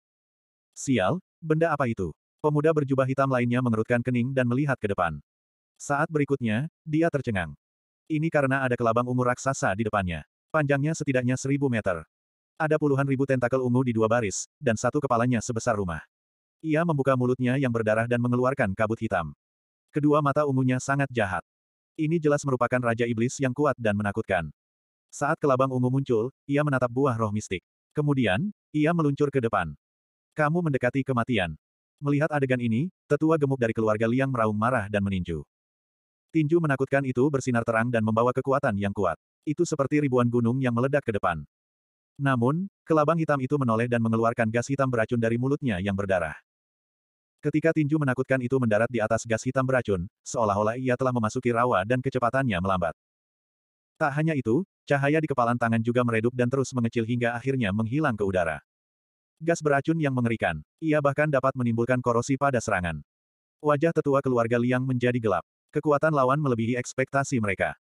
A: Sial, benda apa itu? Pemuda berjubah hitam lainnya mengerutkan kening dan melihat ke depan. Saat berikutnya, dia tercengang. Ini karena ada kelabang ungu raksasa di depannya. Panjangnya setidaknya seribu meter. Ada puluhan ribu tentakel ungu di dua baris, dan satu kepalanya sebesar rumah. Ia membuka mulutnya yang berdarah dan mengeluarkan kabut hitam. Kedua mata ungunya sangat jahat. Ini jelas merupakan Raja Iblis yang kuat dan menakutkan. Saat kelabang ungu muncul, ia menatap buah roh mistik. Kemudian, ia meluncur ke depan. Kamu mendekati kematian. Melihat adegan ini, tetua gemuk dari keluarga Liang meraung marah dan meninju. Tinju menakutkan itu bersinar terang dan membawa kekuatan yang kuat. Itu seperti ribuan gunung yang meledak ke depan. Namun, kelabang hitam itu menoleh dan mengeluarkan gas hitam beracun dari mulutnya yang berdarah. Ketika tinju menakutkan itu mendarat di atas gas hitam beracun, seolah-olah ia telah memasuki rawa dan kecepatannya melambat. Tak hanya itu, cahaya di kepalan tangan juga meredup dan terus mengecil hingga akhirnya menghilang ke udara. Gas beracun yang mengerikan, ia bahkan dapat menimbulkan korosi pada serangan. Wajah tetua keluarga Liang menjadi gelap kekuatan lawan melebihi ekspektasi mereka.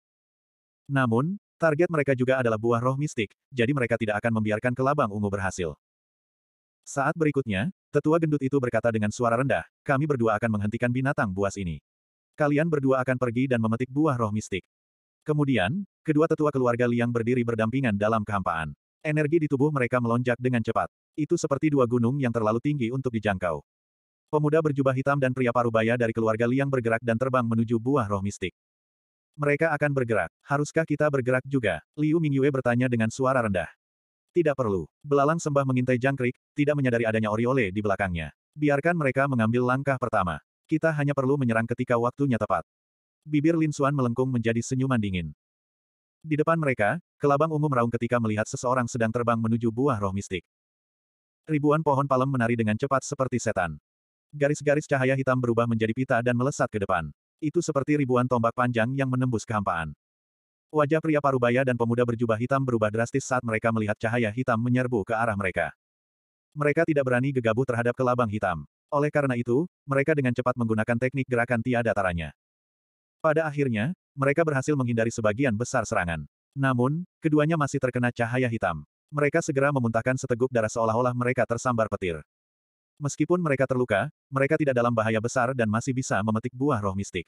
A: Namun, target mereka juga adalah buah roh mistik, jadi mereka tidak akan membiarkan kelabang ungu berhasil. Saat berikutnya, tetua gendut itu berkata dengan suara rendah, kami berdua akan menghentikan binatang buas ini. Kalian berdua akan pergi dan memetik buah roh mistik. Kemudian, kedua tetua keluarga Liang berdiri berdampingan dalam kehampaan. Energi di tubuh mereka melonjak dengan cepat. Itu seperti dua gunung yang terlalu tinggi untuk dijangkau. Pemuda berjubah hitam dan pria parubaya dari keluarga Liang bergerak dan terbang menuju buah roh mistik. Mereka akan bergerak. Haruskah kita bergerak juga? Liu Mingyue bertanya dengan suara rendah. Tidak perlu. Belalang sembah mengintai jangkrik, tidak menyadari adanya Oriole di belakangnya. Biarkan mereka mengambil langkah pertama. Kita hanya perlu menyerang ketika waktunya tepat. Bibir Lin Xuan melengkung menjadi senyuman dingin. Di depan mereka, kelabang ungu meraung ketika melihat seseorang sedang terbang menuju buah roh mistik. Ribuan pohon palem menari dengan cepat seperti setan. Garis-garis cahaya hitam berubah menjadi pita dan melesat ke depan. Itu seperti ribuan tombak panjang yang menembus kehampaan. Wajah pria parubaya dan pemuda berjubah hitam berubah drastis saat mereka melihat cahaya hitam menyerbu ke arah mereka. Mereka tidak berani gegabah terhadap kelabang hitam. Oleh karena itu, mereka dengan cepat menggunakan teknik gerakan tiada taranya. Pada akhirnya, mereka berhasil menghindari sebagian besar serangan. Namun, keduanya masih terkena cahaya hitam. Mereka segera memuntahkan seteguk darah seolah-olah mereka tersambar petir. Meskipun mereka terluka, mereka tidak dalam bahaya besar dan masih bisa memetik buah roh mistik.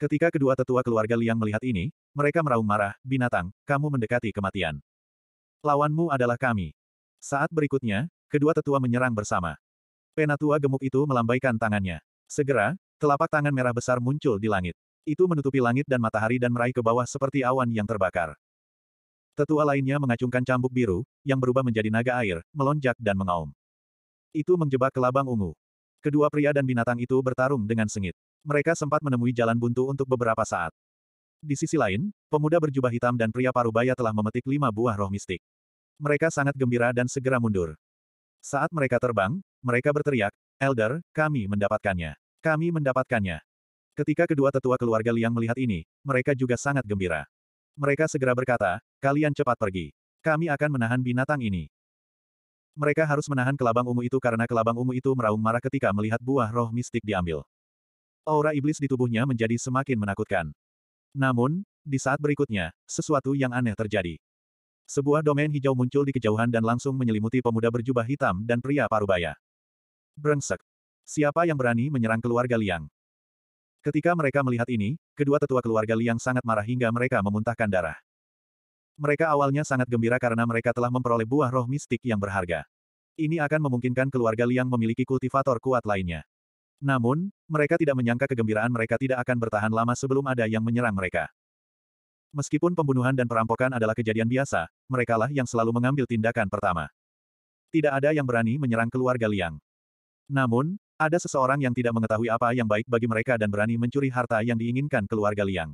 A: Ketika kedua tetua keluarga Liang melihat ini, mereka meraung marah, binatang, kamu mendekati kematian. Lawanmu adalah kami. Saat berikutnya, kedua tetua menyerang bersama. Penatua gemuk itu melambaikan tangannya. Segera, telapak tangan merah besar muncul di langit. Itu menutupi langit dan matahari dan meraih ke bawah seperti awan yang terbakar. Tetua lainnya mengacungkan cambuk biru, yang berubah menjadi naga air, melonjak dan mengaum. Itu menjebak ke labang ungu. Kedua pria dan binatang itu bertarung dengan sengit. Mereka sempat menemui jalan buntu untuk beberapa saat. Di sisi lain, pemuda berjubah hitam dan pria parubaya telah memetik lima buah roh mistik. Mereka sangat gembira dan segera mundur. Saat mereka terbang, mereka berteriak, Elder, kami mendapatkannya. Kami mendapatkannya. Ketika kedua tetua keluarga Liang melihat ini, mereka juga sangat gembira. Mereka segera berkata, kalian cepat pergi. Kami akan menahan binatang ini. Mereka harus menahan kelabang ungu itu karena kelabang ungu itu meraung marah ketika melihat buah roh mistik diambil. Aura iblis di tubuhnya menjadi semakin menakutkan. Namun, di saat berikutnya, sesuatu yang aneh terjadi. Sebuah domain hijau muncul di kejauhan dan langsung menyelimuti pemuda berjubah hitam dan pria parubaya. Brengsek. Siapa yang berani menyerang keluarga Liang? Ketika mereka melihat ini, kedua tetua keluarga Liang sangat marah hingga mereka memuntahkan darah. Mereka awalnya sangat gembira karena mereka telah memperoleh buah roh mistik yang berharga. Ini akan memungkinkan keluarga Liang memiliki kultivator kuat lainnya. Namun, mereka tidak menyangka kegembiraan mereka tidak akan bertahan lama sebelum ada yang menyerang mereka. Meskipun pembunuhan dan perampokan adalah kejadian biasa, merekalah yang selalu mengambil tindakan pertama. Tidak ada yang berani menyerang keluarga Liang. Namun, ada seseorang yang tidak mengetahui apa yang baik bagi mereka dan berani mencuri harta yang diinginkan keluarga Liang.